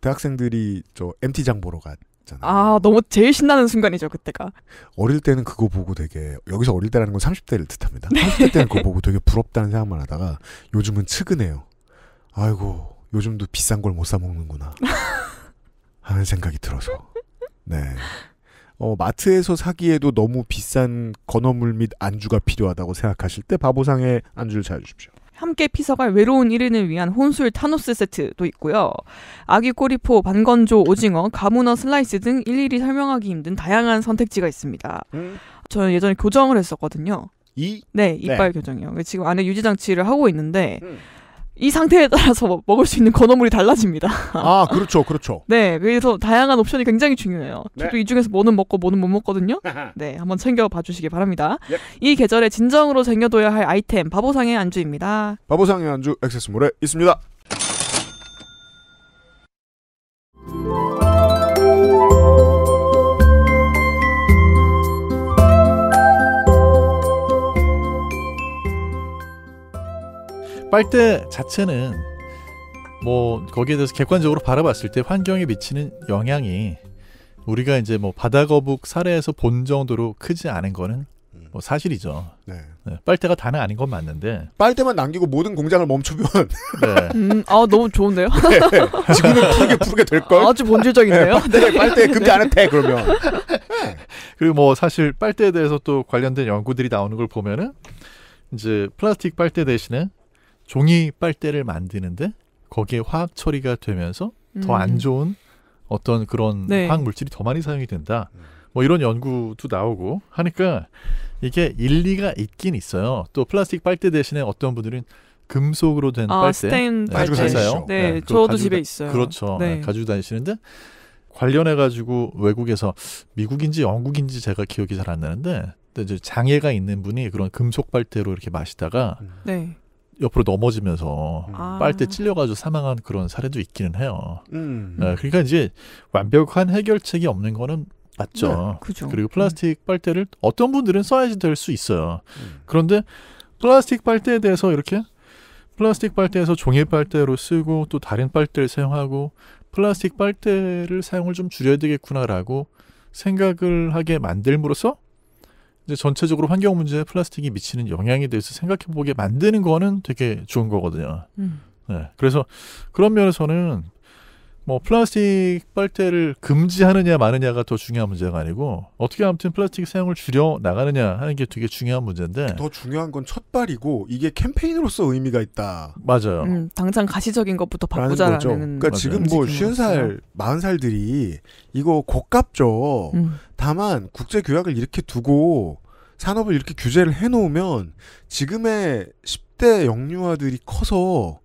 대학생들이 저 MT 장 보러 갔잖아요. 아, 너무 제일 신나는 순간이죠, 그때가. 어릴 때는 그거 보고 되게 여기서 어릴 때라는 건 30대를 뜻합니다. 네. 30대 때는 그거 보고 되게 부럽다는 생각만 하다가 요즘은 측은해요. 아이고, 요즘도 비싼 걸 못 사 먹는구나. 하는 생각이 들어서 네. 어, 마트에서 사기에도 너무 비싼 건어물 및 안주가 필요하다고 생각하실 때 바보상의 안주를 찾아주십시오. 함께 피서갈 외로운 1인을 위한 혼술 타노스 세트도 있고요. 아기 꼬리포, 반건조, 오징어, 가문어 슬라이스 등 일일이 설명하기 힘든 다양한 선택지가 있습니다. 음. 저는 예전에 교정을 했었거든요. 이? 네, 네. 이빨 네. 교정이요. 지금 안에 유지장치를 하고 있는데 음. 이 상태에 따라서 뭐 먹을 수 있는 건어물이 달라집니다. 아, 그렇죠, 그렇죠. 네, 그래서 다양한 옵션이 굉장히 중요해요. 저도 네. 이 중에서 뭐는 먹고 뭐는 못 먹거든요. 네, 한번 챙겨봐 주시기 바랍니다. 예. 이 계절에 진정으로 쟁여둬야 할 아이템, 바보상의 안주입니다. 바보상의 안주 액세스몰에 있습니다. 빨대 자체는 뭐 거기에 대해서 객관적으로 바라봤을 때 환경에 미치는 영향이 우리가 이제 뭐 바다 거북 사례에서 본 정도로 크지 않은 거는 음. 뭐 사실이죠. 네. 네. 빨대가 다는 아닌 건 맞는데 빨대만 남기고 모든 공장을 멈추면 네. 음, 아 너무 좋은데요. 네. 지구는 푸르게 푸르게 될 걸. 아주 본질적인데요. 네, 빨대, 빨대 네. 금지 안 해. 그러면. 네. 그리고 뭐 사실 빨대에 대해서 또 관련된 연구들이 나오는 걸 보면은 이제 플라스틱 빨대 대신에 종이 빨대를 만드는데 거기에 화학 처리가 되면서 음. 더안 좋은 어떤 그런 네. 화학 물질이 더 많이 사용이 된다. 음. 뭐 이런 연구도 나오고 하니까 이게 일리가 있긴 있어요. 또 플라스틱 빨대 대신에 어떤 분들은 금속으로 된 아, 빨대 스테인 네, 가지고 다니요 네, 네 저도 집에 다, 있어요. 그렇죠. 네. 네. 가지고 다니시는데 관련해 가지고 외국에서 미국인지 영국인지 제가 기억이 잘 안 나는데 이제 장애가 있는 분이 그런 금속 빨대로 이렇게 마시다가 음. 네. 옆으로 넘어지면서 음. 아. 빨대 찔려가지고 사망한 그런 사례도 있기는 해요. 음. 네, 그러니까 이제 완벽한 해결책이 없는 거는 맞죠. 네, 그리고 플라스틱 빨대를 어떤 분들은 써야지 될 수 있어요. 음. 그런데 플라스틱 빨대에 대해서 이렇게 플라스틱 빨대에서 종이 빨대로 쓰고 또 다른 빨대를 사용하고 플라스틱 빨대를 사용을 좀 줄여야 되겠구나라고 생각을 하게 만들므로써 이제 전체적으로 환경 문제에 플라스틱이 미치는 영향에 대해서 생각해 보게 만드는 거는 되게 좋은 거거든요. 음. 네. 그래서 그런 면에서는 뭐 플라스틱 빨대를 금지하느냐 마느냐가 더 중요한 문제가 아니고 어떻게 아무튼 플라스틱 사용을 줄여 나가느냐 하는 게 되게 중요한 문제인데 더 중요한 건 첫발이고 이게 캠페인으로서 의미가 있다. 맞아요. 음, 당장 가시적인 것부터 바꾸자라는 그러니까 맞아요. 지금 뭐 쉬운 살, 마흔 살들이 이거 고깝죠. 음. 다만 국제 규약을 이렇게 두고 산업을 이렇게 규제를 해놓으면 지금의 10대 영유아들이 커서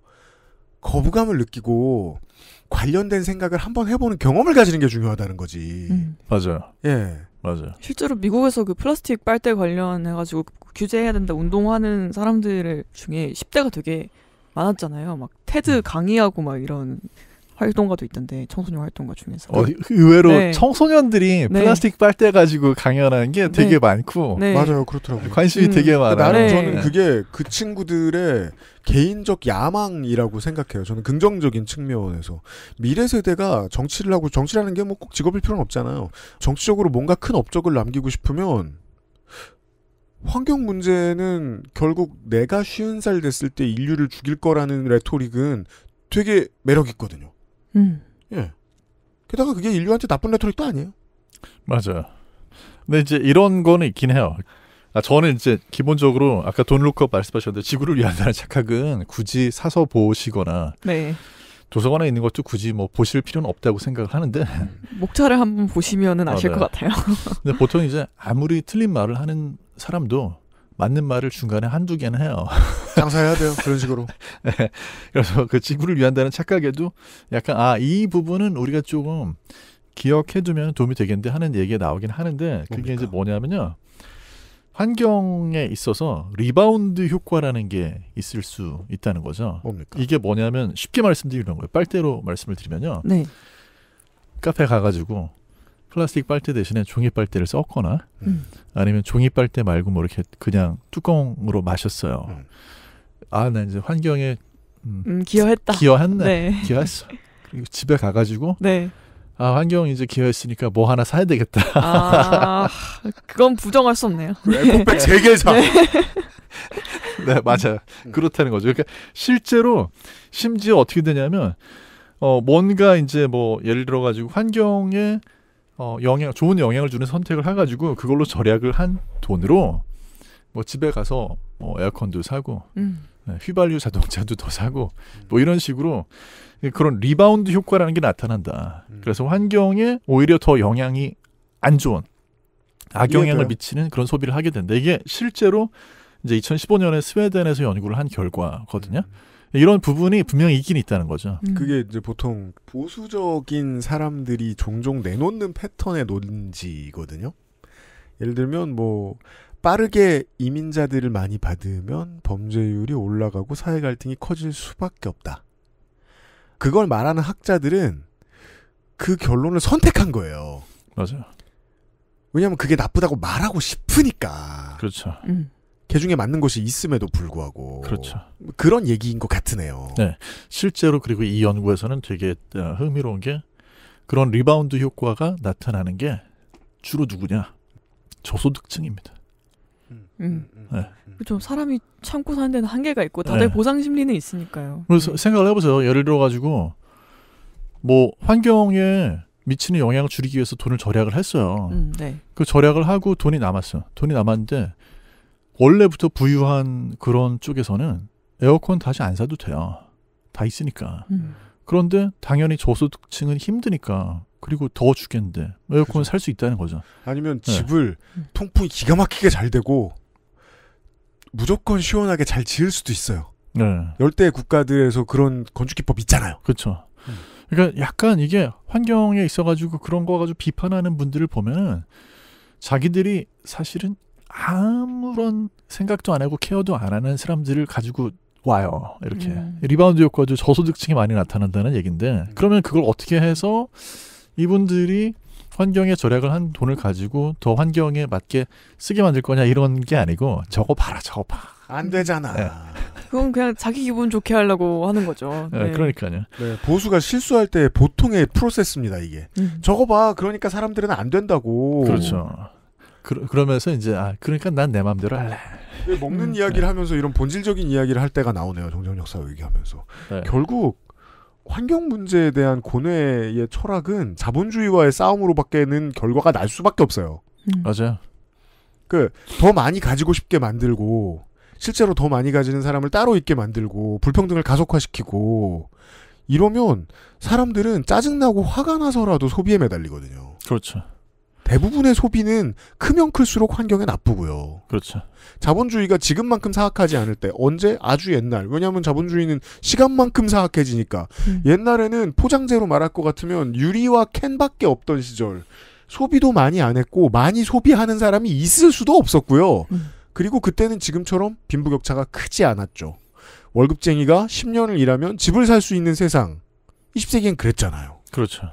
거부감을 느끼고 관련된 생각을 한번 해보는 경험을 가지는 게 중요하다는 거지. 음. 맞아요. 예. 맞아요. 실제로 미국에서 그 플라스틱 빨대 관련해가지고 규제해야 된다 운동하는 사람들 중에 10대가 되게 많았잖아요. 막 테드 음. 강의하고 막 이런 활동가도 있던데 청소년 활동가 중에서 어, 의외로 네. 청소년들이 네. 플라스틱 빨대 가지고 강연하는 게 네. 되게 많고 네. 맞아요 그렇더라고요 관심이 음, 되게 많아요 나는 저는 그게 그 친구들의 개인적 야망이라고 생각해요 저는 긍정적인 측면에서 미래 세대가 정치를 하고 정치라는 게 뭐 꼭 직업일 필요는 없잖아요 정치적으로 뭔가 큰 업적을 남기고 싶으면 환경 문제는 결국 내가 쉬운 살 됐을 때 인류를 죽일 거라는 레토릭은 되게 매력 있거든요. 음. 예. 게다가 그게 인류한테 나쁜 레토릭도 아니에요. 맞아요. 근데 이제 이런 거는 있긴 해요. 아, 저는 이제 기본적으로 아까 돈루커 말씀하셨는데 지구를 위한다는 착각은 굳이 사서 보시거나 네. 도서관에 있는 것도 굳이 뭐 보실 필요는 없다고 생각을 하는데 목차를 한번 보시면은 아실 아, 네. 것 같아요. 근데 보통 이제 아무리 틀린 말을 하는 사람도 맞는 말을 중간에 한두 개는 해요. 장사해야 돼요. 그런 식으로. 네. 그래서 그 지구를 위한다는 착각에도 약간 아, 이 부분은 우리가 조금 기억해두면 도움이 되겠는데 하는 얘기가 나오긴 하는데 그게 뭡니까? 이제 뭐냐면요. 환경에 있어서 리바운드 효과라는 게 있을 수 있다는 거죠. 뭡니까? 이게 뭐냐면 쉽게 말씀드리는 거예요. 빨대로 말씀을 드리면요. 네. 카페 가가지고 플라스틱 빨대 대신에 종이 빨대를 썼거나 음. 아니면 종이 빨대 말고 뭐 이렇게 그냥 뚜껑으로 마셨어요. 음. 아, 나 이제 환경에 음, 음 기여했다. 기여했네. 네. 기여했어. 그리고 집에 가가지고 네. 아, 환경 이제 기여했으니까 뭐 하나 사야 되겠다. 아, 그건 부정할 수 없네요. 에코백 네. 세개 사. 네. 네, 맞아요. 음. 그렇다는 거죠. 그러니까 실제로 심지어 어떻게 되냐면 어, 뭔가 이제 뭐 예를 들어 가지고 환경에 어, 영향 좋은 영향을 주는 선택을 해가지고 그걸로 절약을 한 돈으로 뭐 집에 가서 뭐 에어컨도 사고 음. 네, 휘발유 자동차도 더 사고 뭐 이런 식으로 그런 리바운드 효과라는 게 나타난다. 음. 그래서 환경에 오히려 더 영향이 안 좋은 악영향을 미치는 그런 소비를 하게 된다. 이게 실제로 이제 2015년에 스웨덴에서 연구를 한 결과거든요. 음. 이런 부분이 분명히 있긴 있다는 거죠. 음. 그게 이제 보통 보수적인 사람들이 종종 내놓는 패턴의 논지거든요. 예를 들면 뭐 빠르게 이민자들을 많이 받으면 범죄율이 올라가고 사회 갈등이 커질 수밖에 없다. 그걸 말하는 학자들은 그 결론을 선택한 거예요. 맞아요. 왜냐하면 그게 나쁘다고 말하고 싶으니까. 그렇죠. 음. 개중에 맞는 것이 있음에도 불구하고 그렇죠. 그런 얘기인 것 같으네요. 네, 실제로 그리고 이 연구에서는 되게 어, 흥미로운 게 그런 리바운드 효과가 나타나는 게 주로 누구냐 저소득층입니다. 음, 음. 음, 음 네. 그렇 사람이 참고 사는 데는 한계가 있고 다들 네. 보상 심리는 있으니까요. 그래서 네. 생각을 해보세요. 예를 들어 가지고 뭐 환경에 미치는 영향을 줄이기 위해서 돈을 절약을 했어요. 음, 네. 그 절약을 하고 돈이 남았어. 요 돈이 남았는데 원래부터 부유한 그런 쪽에서는 에어컨 다시 안 사도 돼요. 다 있으니까. 음. 그런데 당연히 저소득층은 힘드니까 그리고 더 죽겠는데 에어컨 살 수 있다는 거죠. 아니면 네. 집을 통풍이 기가 막히게 잘 되고 무조건 시원하게 잘 지을 수도 있어요. 네. 열대 국가들에서 그런 건축 기법 있잖아요. 그렇죠. 음. 그러니까 약간 이게 환경에 있어가지고 그런 거 가지고 비판하는 분들을 보면은 자기들이 사실은 아무런 생각도 안 하고 케어도 안 하는 사람들을 가지고 와요. 이렇게 음. 리바운드 효과도 저소득층이 많이 나타난다는 얘긴데 음. 그러면 그걸 어떻게 해서 이분들이 환경에 절약을 한 돈을 가지고 더 환경에 맞게 쓰게 만들 거냐 이런 게 아니고 저거 봐라 저거 봐. 안 되잖아. 네. 그건 그냥 자기 기분 좋게 하려고 하는 거죠. 네. 네, 그러니까요. 네, 보수가 실수할 때 보통의 프로세스입니다, 이게. 음. 저거 봐. 그러니까 사람들은 안 된다고. 그렇죠. 그, 그러면서 이제 아 그러니까 난 내 마음대로 할래. 먹는 음, 이야기를 네. 하면서 이런 본질적인 이야기를 할 때가 나오네요. 종전 역사 얘기하면서 네. 결국 환경 문제에 대한 고뇌의 철학은 자본주의와의 싸움으로밖에는 결과가 날 수밖에 없어요. 음. 맞아요. 그 더 많이 가지고 싶게 만들고 실제로 더 많이 가지는 사람을 따로 있게 만들고 불평등을 가속화시키고 이러면 사람들은 짜증나고 화가 나서라도 소비에 매달리거든요. 그렇죠. 대부분의 소비는 크면 클수록 환경에 나쁘고요. 그렇죠. 자본주의가 지금만큼 사악하지 않을 때 언제 아주 옛날 왜냐하면 자본주의는 시간만큼 사악해지니까 음. 옛날에는 포장재로 말할 것 같으면 유리와 캔밖에 없던 시절 소비도 많이 안 했고 많이 소비하는 사람이 있을 수도 없었고요. 음. 그리고 그때는 지금처럼 빈부격차가 크지 않았죠. 월급쟁이가 10년을 일하면 집을 살 수 있는 세상 20세기엔 그랬잖아요. 그렇죠.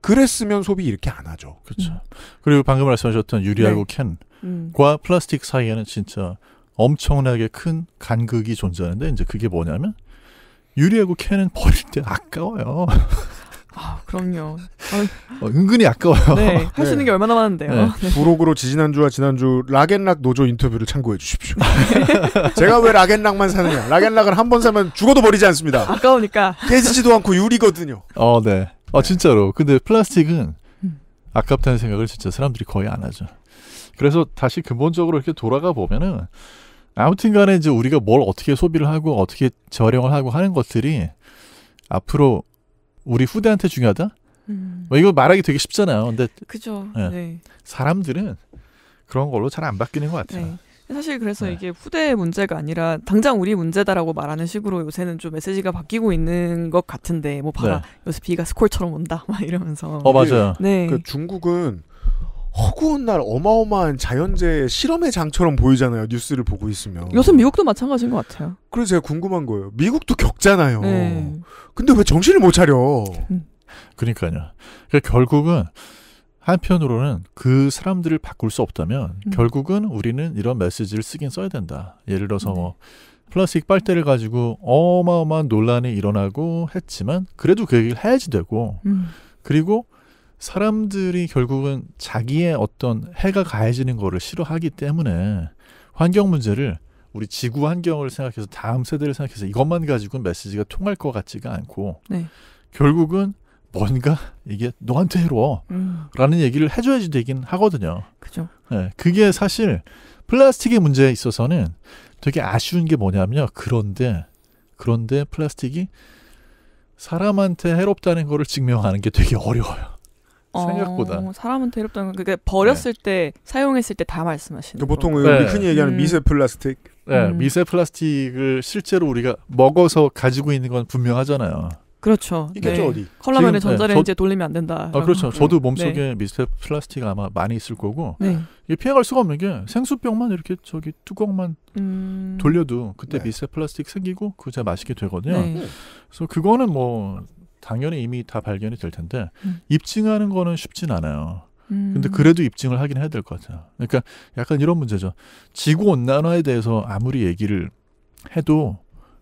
그랬으면 소비 이렇게 안 하죠. 그렇죠. 음. 그리고 방금 말씀하셨던 유리하고 네. 캔과 음. 플라스틱 사이에는 진짜 엄청나게 큰 간극이 존재하는데 이제 그게 뭐냐면 유리하고 캔은 버릴 때 아까워요. 아, 그럼요. 어, 어 은근히 아까워요. 네, 할수 있는 네. 게 얼마나 많은데요. 네. 브로그로 네. 지난주와 지난주 락앤락 노조 인터뷰를 참고해 주십시오. 제가 왜 락앤락만 사느냐. 락앤락은 한 번 사면 죽어도 버리지 않습니다. 아까우니까. 깨지지도 않고 유리거든요. 어, 네. 아 진짜로. 근데 플라스틱은 음. 아깝다는 생각을 진짜 사람들이 거의 안 하죠. 그래서 다시 근본적으로 이렇게 돌아가 보면은 아무튼간에 이제 우리가 뭘 어떻게 소비를 하고 어떻게 재활용을 하고 하는 것들이 앞으로 우리 후대한테 중요하다. 음. 뭐 이거 말하기 되게 쉽잖아요. 근데 그죠. 네. 네. 사람들은 그런 걸로 잘 안 바뀌는 것 같아요. 네. 사실 그래서 네. 이게 후대의 문제가 아니라 당장 우리 문제다라고 말하는 식으로 요새는 좀 메시지가 바뀌고 있는 것 같은데 뭐 봐라 네. 요새 비가 스콜처럼 온다 막 이러면서 어 맞아요. 네. 그 중국은 허구한 날 어마어마한 자연재해 실험의 장처럼 보이잖아요. 뉴스를 보고 있으면. 요새 미국도 마찬가지인 것 같아요. 그래서 제가 궁금한 거예요. 미국도 겪잖아요. 네. 근데 왜 정신을 못 차려? 음. 그러니까요. 그러니까 결국은 한편으로는 그 사람들을 바꿀 수 없다면 음. 결국은 우리는 이런 메시지를 쓰긴 써야 된다. 예를 들어서 뭐 네. 플라스틱 빨대를 가지고 어마어마한 논란이 일어나고 했지만 그래도 그 얘기를 해야지 되고 음. 그리고 사람들이 결국은 자기의 어떤 해가 가해지는 거를 싫어하기 때문에 환경 문제를 우리 지구 환경을 생각해서 다음 세대를 생각해서 이것만 가지고는 메시지가 통할 것 같지가 않고 네. 결국은 뭔가 이게 너한테 해로라는 워 음. 얘기를 해줘야지 되긴 하거든요. 그죠. 네, 그게 사실 플라스틱의 문제에 있어서는 되게 아쉬운 게 뭐냐면요. 그런데 그런데 플라스틱이 사람한테 해롭다는 거를 증명하는 게 되게 어려워요. 어, 생각보다 어, 사람한테 해롭다는 그게 버렸을 네. 때 사용했을 때 다 말씀하시는 그러니 보통 그 네. 우리 흔히 얘기하는 음. 미세 플라스틱 네, 음. 미세 플라스틱을 실제로 우리가 먹어서 가지고 있는 건 분명하잖아요. 그렇죠. 있겠죠 네. 어디. 컬러면은 전자레인지에 네, 저, 돌리면 안 된다. 아 그렇죠. 저도 네. 몸속에 네. 미스터 플라스틱 아마 많이 있을 거고 네. 이게 피해갈 수가 없는 게 생수병만 이렇게 저기 뚜껑만 음... 돌려도 그때 네. 미스터 플라스틱 생기고 그거 제가 마시게 되거든요. 그래서 그거는 뭐 당연히 이미 다 발견이 될 텐데 음. 입증하는 거는 쉽진 않아요. 음. 근데 그래도 입증을 하긴 해야 될 것 같아요. 그러니까 약간 이런 문제죠. 지구 온난화에 대해서 아무리 얘기를 해도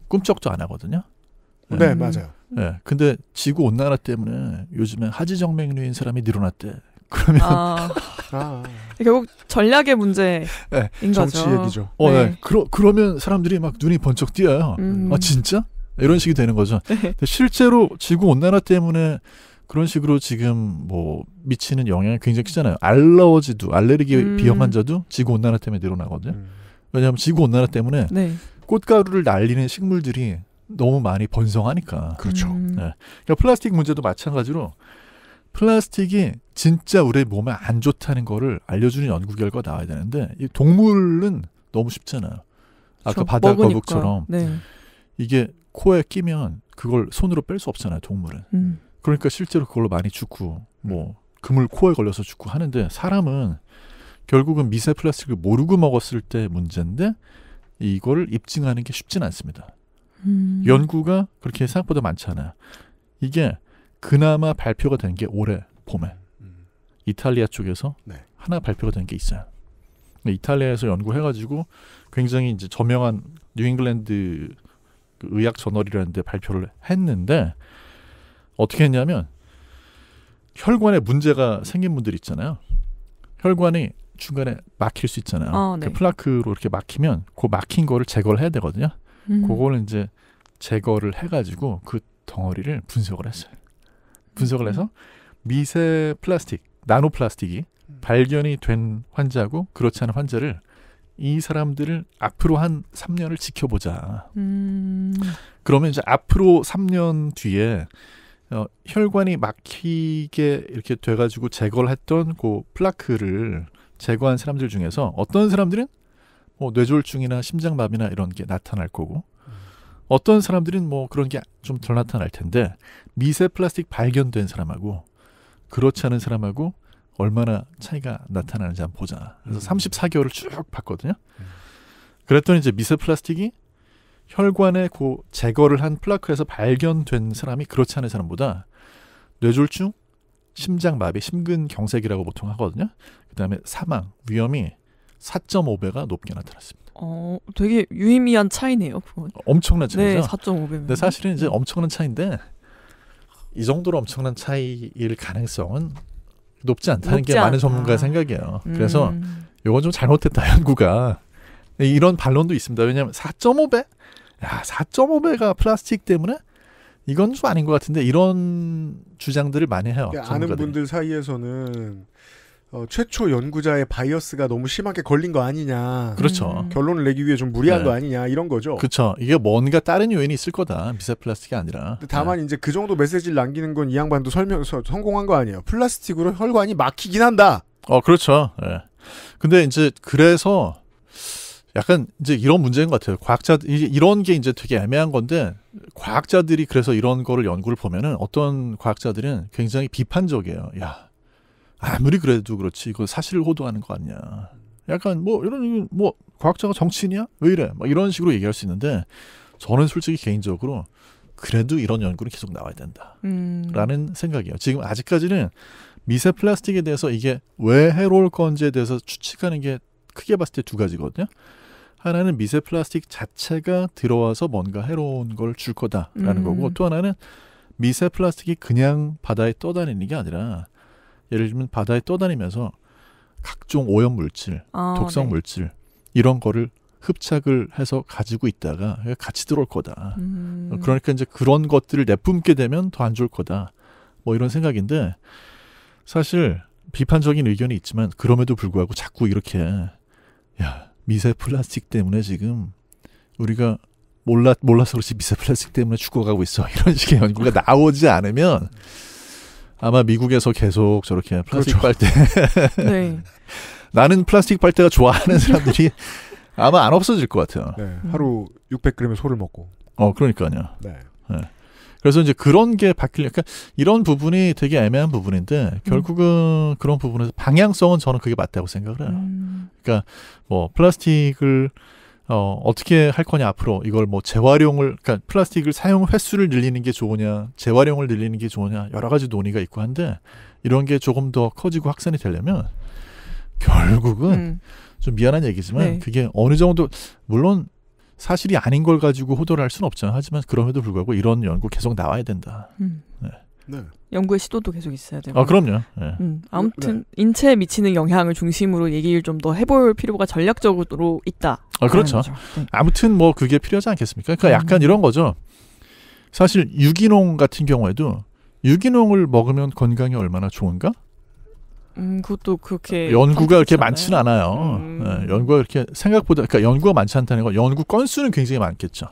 꿈쩍도 안 하거든요. 네, 음. 맞아요. 예. 네. 근데 지구 온난화 때문에 요즘에 하지 정맥류인 사람이 늘어났대. 그러면 아, 아. 결국 전략의 문제인 네. 거죠. 얘기죠. 어, 네. 네. 그러 그러면 사람들이 막 눈이 번쩍 띄어요. 음. 아 진짜? 이런 식이 되는 거죠. 네. 실제로 지구 온난화 때문에 그런 식으로 지금 뭐 미치는 영향이 굉장히 크잖아요. 알러지도 알레르기 음. 비염 환자도 지구 온난화 때문에 늘어나거든요. 음. 왜냐하면 지구 온난화 때문에 네. 꽃가루를 날리는 식물들이 너무 많이 번성하니까. 그렇죠. 음. 네. 그러니까 플라스틱 문제도 마찬가지로 플라스틱이 진짜 우리 몸에 안 좋다는 거를 알려주는 연구 결과 나와야 되는데 이 동물은 너무 쉽잖아요. 아까 그렇죠. 바다 거북처럼 네. 이게 코에 끼면 그걸 손으로 뺄 수 없잖아요. 동물은. 음. 그러니까 실제로 그걸로 많이 죽고 뭐 그물 코에 걸려서 죽고 하는데 사람은 결국은 미세 플라스틱을 모르고 먹었을 때 문제인데 이거를 입증하는 게 쉽진 않습니다. 음. 연구가 그렇게 생각보다 많잖아. 요 이게 그나마 발표가 된 게 올해 봄에 음. 이탈리아 쪽에서 네. 하나 발표가 된 게 있어요. 이탈리아에서 연구해가지고 굉장히 이제 저명한 뉴잉글랜드 그 의학 저널이라는데 발표를 했는데 어떻게 했냐면 혈관에 문제가 생긴 분들 있잖아요. 혈관이 중간에 막힐 수 있잖아요. 어, 그 네. 그 플라크로 이렇게 막히면 그 막힌 거를 제거를 해야 되거든요. 음. 그거를 이제 제거를 해가지고 그 덩어리를 분석을 했어요. 분석을 해서 미세 플라스틱, 나노 플라스틱이 음. 발견이 된 환자고 그렇지 않은 환자를 이 사람들을 앞으로 한 3년을 지켜보자. 음. 그러면 이제 앞으로 3년 뒤에 어, 혈관이 막히게 이렇게 돼가지고 제거를 했던 그 플라크를 제거한 사람들 중에서 어떤 사람들은 뭐 뇌졸중이나 심장마비나 이런 게 나타날 거고 어떤 사람들은 뭐 그런 게 좀 덜 나타날 텐데 미세 플라스틱 발견된 사람하고 그렇지 않은 사람하고 얼마나 차이가 나타나는지 한번 보자. 그래서 음. 34개월을 쭉 봤거든요. 음. 그랬더니 이제 미세 플라스틱이 혈관에 고 제거를 한 플라크에서 발견된 사람이 그렇지 않은 사람보다 뇌졸중, 심장마비, 심근경색이라고 보통 하거든요. 그다음에 사망 위험이 4.5배가 높게 나타났습니다. 어, 되게 유의미한 차이네요, 그건. 엄청난 차이죠. 네, 4.5배면. 근데 사실은 이제 엄청난 차인데 이 정도로 엄청난 차이일 가능성은 높지 않다는 높지 게 많은 전문가의 생각이에요. 음. 그래서 이건 좀 잘못했다 연구가 이런 반론도 있습니다. 왜냐하면 4.5배, 야 4.5배가 플라스틱 때문에 이건 좀 아닌 것 같은데 이런 주장들을 많이 해요. 그러니까 아는 분들 사이에서는 어, 최초 연구자의 바이어스가 너무 심하게 걸린 거 아니냐. 그렇죠. 음. 결론을 내기 위해 좀 무리한 네. 거 아니냐 이런 거죠. 그렇죠. 이게 뭔가 다른 요인이 있을 거다. 미세 플라스틱이 아니라. 다만 네. 이제 그 정도 메시지를 남기는 건 이 양반도 설명 서, 성공한 거 아니에요. 플라스틱으로 혈관이 막히긴 한다. 어, 그렇죠. 네. 근데 이제 그래서 약간 이제 이런 문제인 것 같아요. 과학자 이런 게 이제 되게 애매한 건데 과학자들이 그래서 이런 거를 연구를 보면은 어떤 과학자들은 굉장히 비판적이에요. 야, 아무리 그래도 그렇지 이거 사실을 호도하는 거 아니냐. 약간 뭐 이런 뭐 과학자가 정치인이야? 왜 이래? 막 이런 식으로 얘기할 수 있는데 저는 솔직히 개인적으로 그래도 이런 연구는 계속 나와야 된다. 음. 라는 생각이에요. 지금 아직까지는 미세 플라스틱에 대해서 이게 왜 해로울 건지에 대해서 추측하는 게 크게 봤을 때 두 가지거든요. 하나는 미세 플라스틱 자체가 들어와서 뭔가 해로운 걸 줄 거다라는 음. 거고 또 하나는 미세 플라스틱이 그냥 바다에 떠다니는 게 아니라 예를 들면 바다에 떠다니면서 각종 오염 물질, 아, 독성 네. 물질 이런 거를 흡착을 해서 가지고 있다가 같이 들어올 거다. 음. 어, 그러니까 이제 그런 것들을 내뿜게 되면 더 안 좋을 거다. 뭐 이런 생각인데 사실 비판적인 의견이 있지만 그럼에도 불구하고 자꾸 이렇게 야 미세 플라스틱 때문에 지금 우리가 몰라 몰라서 그렇지 미세 플라스틱 때문에 죽어가고 있어 이런 식의 연구가 나오지 않으면 아마 미국에서 계속 저렇게 플라스틱 그렇죠. 빨대. 네. 나는 플라스틱 빨대가 좋아하는 사람들이 아마 안 없어질 것 같아요. 네, 음. 하루 600g의 소를 먹고. 어, 그러니까요. 네. 네. 그래서 이제 그런 게 바뀌려니까 그러니까 이런 부분이 되게 애매한 부분인데 결국은 음. 그런 부분에서 방향성은 저는 그게 맞다고 생각을 해요. 음. 그러니까 뭐 플라스틱을 어, 어떻게 할 거냐 앞으로 이걸 뭐 재활용을 그러니까 플라스틱을 사용 횟수를 늘리는 게 좋으냐 재활용을 늘리는 게 좋으냐 여러 가지 논의가 있고 한데 이런 게 조금 더 커지고 확산이 되려면 결국은 음. 좀 미안한 얘기지만 네. 그게 어느 정도 물론 사실이 아닌 걸 가지고 호도를 할 수는 없잖아 하지만 그럼에도 불구하고 이런 연구 계속 나와야 된다. 음. 네. 네. 연구의 시도도 계속 있어야 되고. 아 그럼요. 네. 음, 아무튼 네. 인체에 미치는 영향을 중심으로 얘기를 좀 더 해볼 필요가 전략적으로 있다. 아 그렇죠. 네. 아무튼 뭐 그게 필요하지 않겠습니까? 그러니까 음. 약간 음. 이런 거죠. 사실 유기농 같은 경우에도 유기농을 먹으면 건강에 얼마나 좋은가? 음, 그것도 그렇게 연구가 그렇게 많지는 않아요. 음. 네, 연구가 그렇게 생각보다 그러니까 연구가 많지 않다는 건 연구 건수는 굉장히 많겠죠.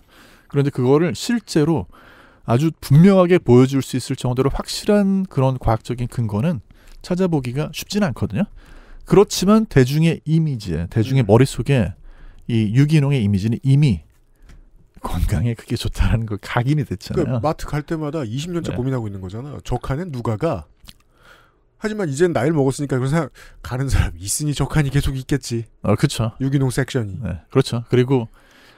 그런데 그거를 실제로 아주 분명하게 보여줄 수 있을 정도로 확실한 그런 과학적인 근거는 찾아보기가 쉽지는 않거든요. 그렇지만 대중의 이미지에, 대중의 음. 머릿속에 이 유기농의 이미지는 이미 건강에 그게 좋다라는 걸 각인이 됐잖아요. 그러니까 마트 갈 때마다 20년째 네. 고민하고 있는 거잖아요. 저 칸에 누가 가? 하지만 이제 나이를 먹었으니까 그런 사람 가는 사람 있으니 저 칸이 계속 있겠지. 어, 그렇죠. 유기농 섹션이. 네, 그렇죠. 그리고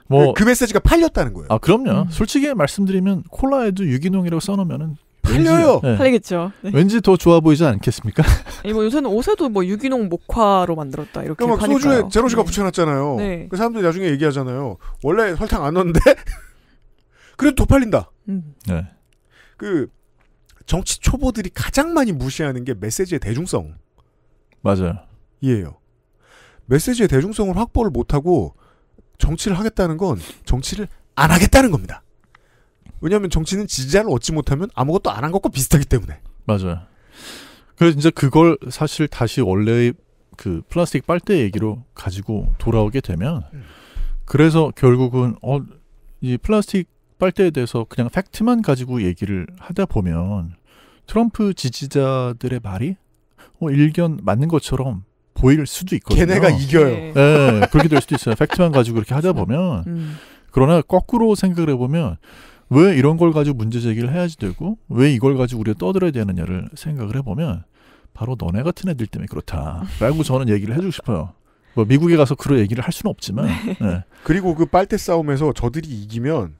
뭐. 그, 그, 메시지가 팔렸다는 거예요. 아, 그럼요. 음. 솔직히 말씀드리면 콜라에도 유기농이라고 써놓으면은 팔려요. 왠지, 예. 네. 팔리겠죠. 네. 왠지 더 좋아 보이지 않겠습니까? 뭐 요새는 옷에도 뭐 유기농 목화로 만들었다 이렇게 그러니까 막 소주에 네. 제로시가 네. 붙여놨잖아요. 그 사람들이 나중에 얘기하잖아요. 원래 설탕 안 넣는데 그래도 더 팔린다. 음. 네. 그 정치 초보들이 가장 많이 무시하는 게 메시지의 대중성. 맞아요. 이에요. 메시지의 대중성을 확보를 못하고 정치를 하겠다는 건 정치를 안 하겠다는 겁니다. 왜냐하면 정치는 지지자를 얻지 못하면 아무것도 안 한 것과 비슷하기 때문에. 맞아요. 그래서 이제 그걸 사실 다시 원래의 그 플라스틱 빨대 얘기로 가지고 돌아오게 되면 음. 그래서 결국은 어 이 플라스틱 빨대에 대해서 그냥 팩트만 가지고 얘기를 하다 보면 트럼프 지지자들의 말이 어 일견 맞는 것처럼 보일 수도 있거든요. 걔네가 네. 이겨요. 네. 네 그렇게 될 수도 있어요. 팩트만 가지고 그렇게 하다 보면. 음. 음. 그러나 거꾸로 생각을 해보면 왜 이런 걸 가지고 문제 제기를 해야지 되고 왜 이걸 가지고 우리가 떠들어야 되느냐를 생각을 해보면 바로 너네 같은 애들 때문에 그렇다라고 저는 얘기를 해주고 싶어요. 뭐 미국에 가서 그런 얘기를 할 수는 없지만. 네. 네. 그리고 그 빨대 싸움에서 저들이 이기면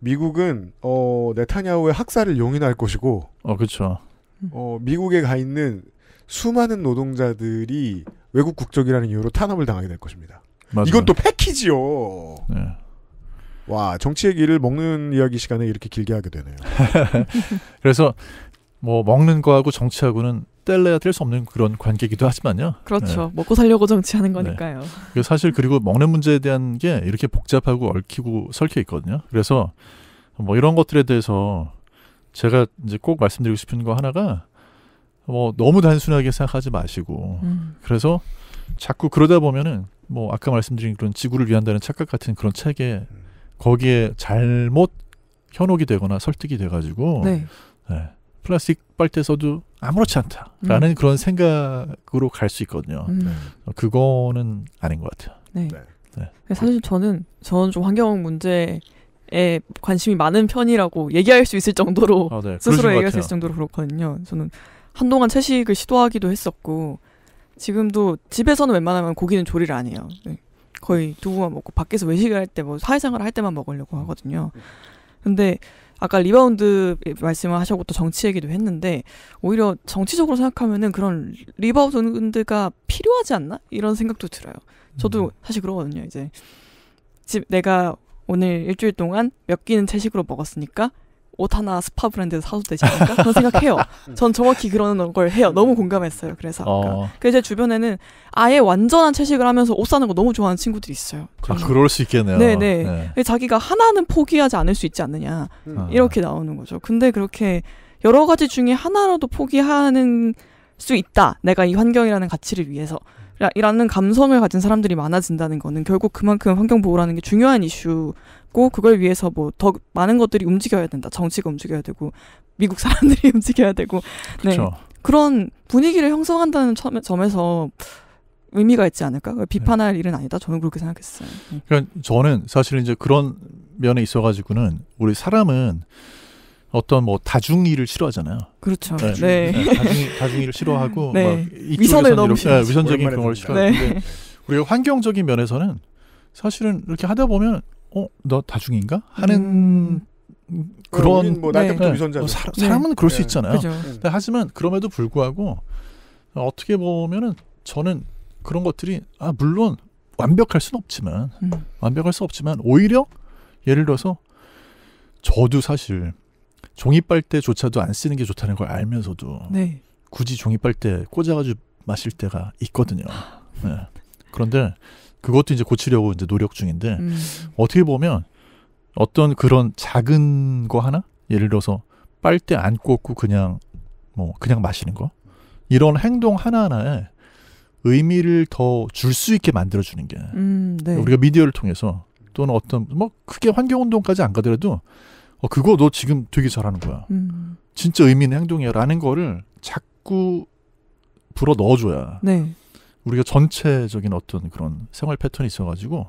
미국은 어 네타냐후의 학살을 용인할 것이고. 어 그렇죠. 음. 어 미국에 가 있는 수많은 노동자들이 외국 국적이라는 이유로 탄압을 당하게 될 것입니다. 맞아요. 이건 또 패키지요. 네. 와 정치 얘기를 먹는 이야기 시간에 이렇게 길게 하게 되네요. 그래서 뭐 먹는 거하고 정치하고는 뗄래야 뗄 수 없는 그런 관계이기도 하지만요. 그렇죠. 네. 먹고 살려고 정치하는 거니까요. 네. 그 사실 그리고 먹는 문제에 대한 게 이렇게 복잡하고 얽히고 설켜 있거든요. 그래서 뭐 이런 것들에 대해서 제가 이제 꼭 말씀드리고 싶은 거 하나가 뭐 너무 단순하게 생각하지 마시고 음. 그래서 자꾸 그러다 보면은 뭐 아까 말씀드린 그런 지구를 위한다는 착각 같은 그런 책에 거기에 잘못 현혹이 되거나 설득이 돼가지고 네. 네. 플라스틱 빨대 써도 아무렇지 않다라는 음. 그런 생각으로 갈 수 있거든요. 음. 네. 어, 그거는 아닌 것 같아요. 네. 네. 네. 사실 저는 저는 좀 환경 문제에 관심이 많은 편이라고 얘기할 수 있을 정도로 아, 네. 스스로 얘기할 수 있을 정도로 그렇거든요. 저는 한동안 채식을 시도하기도 했었고 지금도 집에서는 웬만하면 고기는 조리를 안 해요. 네. 거의 두부만 먹고 밖에서 외식을 할 때 뭐 사회생활 할 때만 먹으려고 하거든요. 근데 아까 리바운드 말씀을 하셔고또 정치 얘기도 했는데 오히려 정치적으로 생각하면은 그런 리바운드가 필요하지 않나 이런 생각도 들어요. 저도 음. 사실 그러거든요. 이제 집 내가 오늘 일주일 동안 몇 끼는 채식으로 먹었으니까 옷 하나 스파 브랜드에서 사도 되지 않을까? 그런 생각해요. 음. 전 정확히 그런 걸 해요. 음. 너무 공감했어요. 그래서 어. 그래서 제 주변에는 아예 완전한 채식을 하면서 옷 사는 거 너무 좋아하는 친구들이 있어요. 아, 그럴 수 있겠네요. 네네. 네. 네. 네. 자기가 하나는 포기하지 않을 수 있지 않느냐 음. 아. 이렇게 나오는 거죠. 근데 그렇게 여러 가지 중에 하나라도 포기하는 수 있다. 내가 이 환경이라는 가치를 위해서 라는 감성을 가진 사람들이 많아진다는 거는 결국 그만큼 환경 보호라는 게 중요한 이슈고 그걸 위해서 뭐 더 많은 것들이 움직여야 된다. 정치가 움직여야 되고 미국 사람들이 움직여야 되고 네. 그런 분위기를 형성한다는 점에서 의미가 있지 않을까? 비판할 네. 일은 아니다. 저는 그렇게 생각했어요. 네. 그러니까 저는 사실 이제 그런 면에 있어가지고는 우리 사람은 어떤 뭐 다중이를 싫어하잖아요. 그렇죠. 네. 네. 다중이, 네, 다중이를 싫어하고 네. 막 위선을 너무 이렇 네, 위선적인 그런 걸 싫어하는데 우리가 환경적인 면에서는 사실은 이렇게 하다 보면 어너 다중인가 하는 음... 그런 뭐나한테부 위선자 어, 사, 람은 그럴 수 있잖아요. 음. 근데 하지만 그럼에도 불구하고 어떻게 보면은 저는 그런 것들이 아 물론 완벽할 수는 없지만 음. 완벽할 수 없지만 오히려 예를 들어서 저도 사실 종이빨대조차도 안 쓰는 게 좋다는 걸 알면서도 네. 굳이 종이빨대 꽂아가지고 마실 때가 있거든요. 네. 그런데 그것도 이제 고치려고 이제 노력 중인데 음. 어떻게 보면 어떤 그런 작은 거 하나 예를 들어서 빨대 안 꽂고 그냥 뭐 그냥 마시는 거 이런 행동 하나하나에 의미를 더 줄 수 있게 만들어주는 게 음, 네. 우리가 미디어를 통해서 또는 어떤 뭐 크게 환경운동까지 안 가더라도 어, 그거 너 지금 되게 잘하는 거야. 음. 진짜 의미 있는 행동이야라는 거를 자꾸 불어 넣어줘야 네. 우리가 전체적인 어떤 그런 생활 패턴이 있어가지고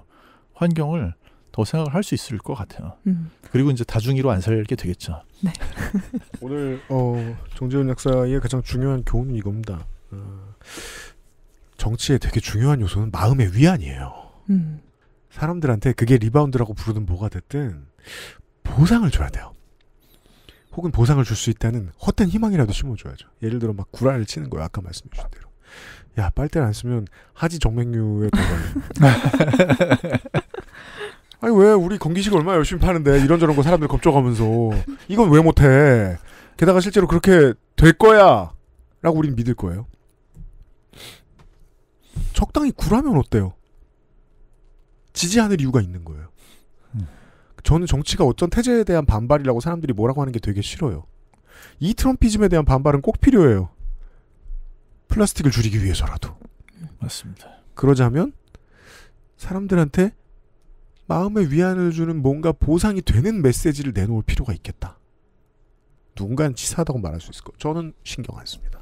환경을 더 생각을 할 수 있을 것 같아요. 음. 그리고 이제 다중이로 안 살게 되겠죠. 네. 오늘 어, 정재훈 역사의 가장 중요한 교훈은 이겁니다. 어, 정치의 되게 중요한 요소는 마음의 위안이에요. 음. 사람들한테 그게 리바운드라고 부르든 뭐가 됐든 보상을 줘야 돼요. 혹은 보상을 줄 수 있다는 헛된 희망이라도 심어줘야죠. 예를 들어 막 구라를 치는 거예요. 아까 말씀해 주신 대로. 야 빨대를 안 쓰면 하지 정맥류에 걸려. 아니 왜 우리 건기식 얼마나 열심히 파는데 이런저런 거 사람들 겁줘하면서 이건 왜 못해? 게다가 실제로 그렇게 될 거야라고 우리는 믿을 거예요. 적당히 구라면 어때요? 지지 하는 이유가 있는 거예요. 저는 정치가 어떤 태제에 대한 반발이라고 사람들이 뭐라고 하는 게 되게 싫어요. 이 트럼피즘에 대한 반발은 꼭 필요해요. 플라스틱을 줄이기 위해서라도. 맞습니다. 그러자면 사람들한테 마음의 위안을 주는 뭔가 보상이 되는 메시지를 내놓을 필요가 있겠다. 누군가는 치사하다고 말할 수 있을 거 저는 신경 안 씁니다.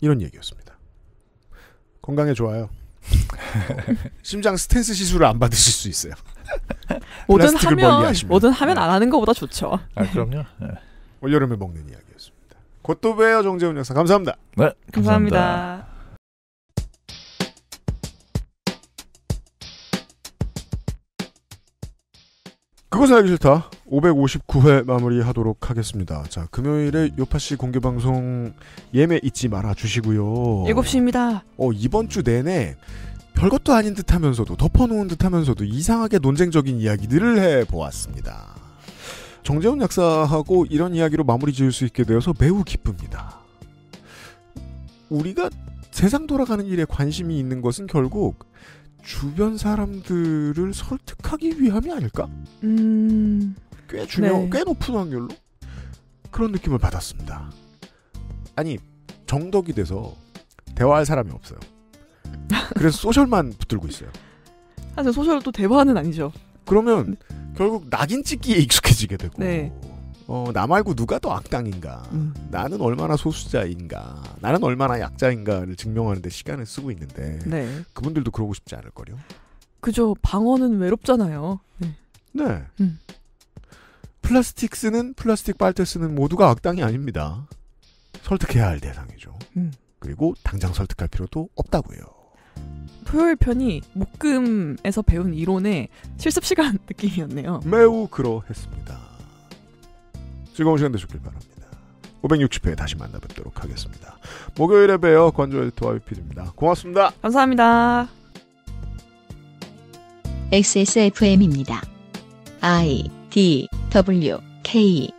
이런 얘기였습니다. 건강에 좋아요. 심장 스탠스 시술을 안 받으실 수 있어요. 뭐든 하면 뭐든 네. 하면 안 하는 것보다 좋죠. 아 그럼요. 네. 올 뭐 여름에 먹는 이야기였습니다. 곧또 봬요 정재훈 여사 감사합니다. 네 감사합니다. 감사합니다. 그것은 알기 싫다. 559회 마무리하도록 하겠습니다. 자, 금요일에 요파씨 공개방송 예매 잊지 말아주시고요. 7시입니다. 어, 이번 주 내내 별것도 아닌 듯 하면서도 덮어놓은 듯 하면서도 이상하게 논쟁적인 이야기들을 해보았습니다. 정재훈 약사하고 이런 이야기로 마무리 지을 수 있게 되어서 매우 기쁩니다. 우리가 세상 돌아가는 일에 관심이 있는 것은 결국 주변 사람들을 설득하기 위함이 아닐까? 음... 꽤 중요, 네. 꽤 높은 확률로 그런 느낌을 받았습니다. 아니 정덕이 돼서 대화할 사람이 없어요. 그래서 소셜만 붙들고 있어요. 사실 소셜 또 대화는 아니죠. 그러면 네. 결국 낙인 찍기에 익숙해지게 되고 네. 어, 나 말고 누가 더 악당인가 음. 나는 얼마나 소수자인가 나는 얼마나 약자인가를 증명하는데 시간을 쓰고 있는데 네. 그분들도 그러고 싶지 않을 걸요 그죠 방어는 외롭잖아요. 네. 네. 음. 플라스틱 쓰는 플라스틱 빨대 쓰는 모두가 악당이 아닙니다. 설득해야 할 대상이죠. 음. 그리고 당장 설득할 필요도 없다고요. 토요일 편이 목금에서 배운 이론의 실습 시간 느낌이었네요. 매우 그러했습니다. 즐거운 시간 되셨길 바랍니다. 560회에 다시 만나뵙도록 하겠습니다. 목요일에 봬요. 관조 에디터와 이피드입니다 고맙습니다. 감사합니다. XSFM입니다. I D W K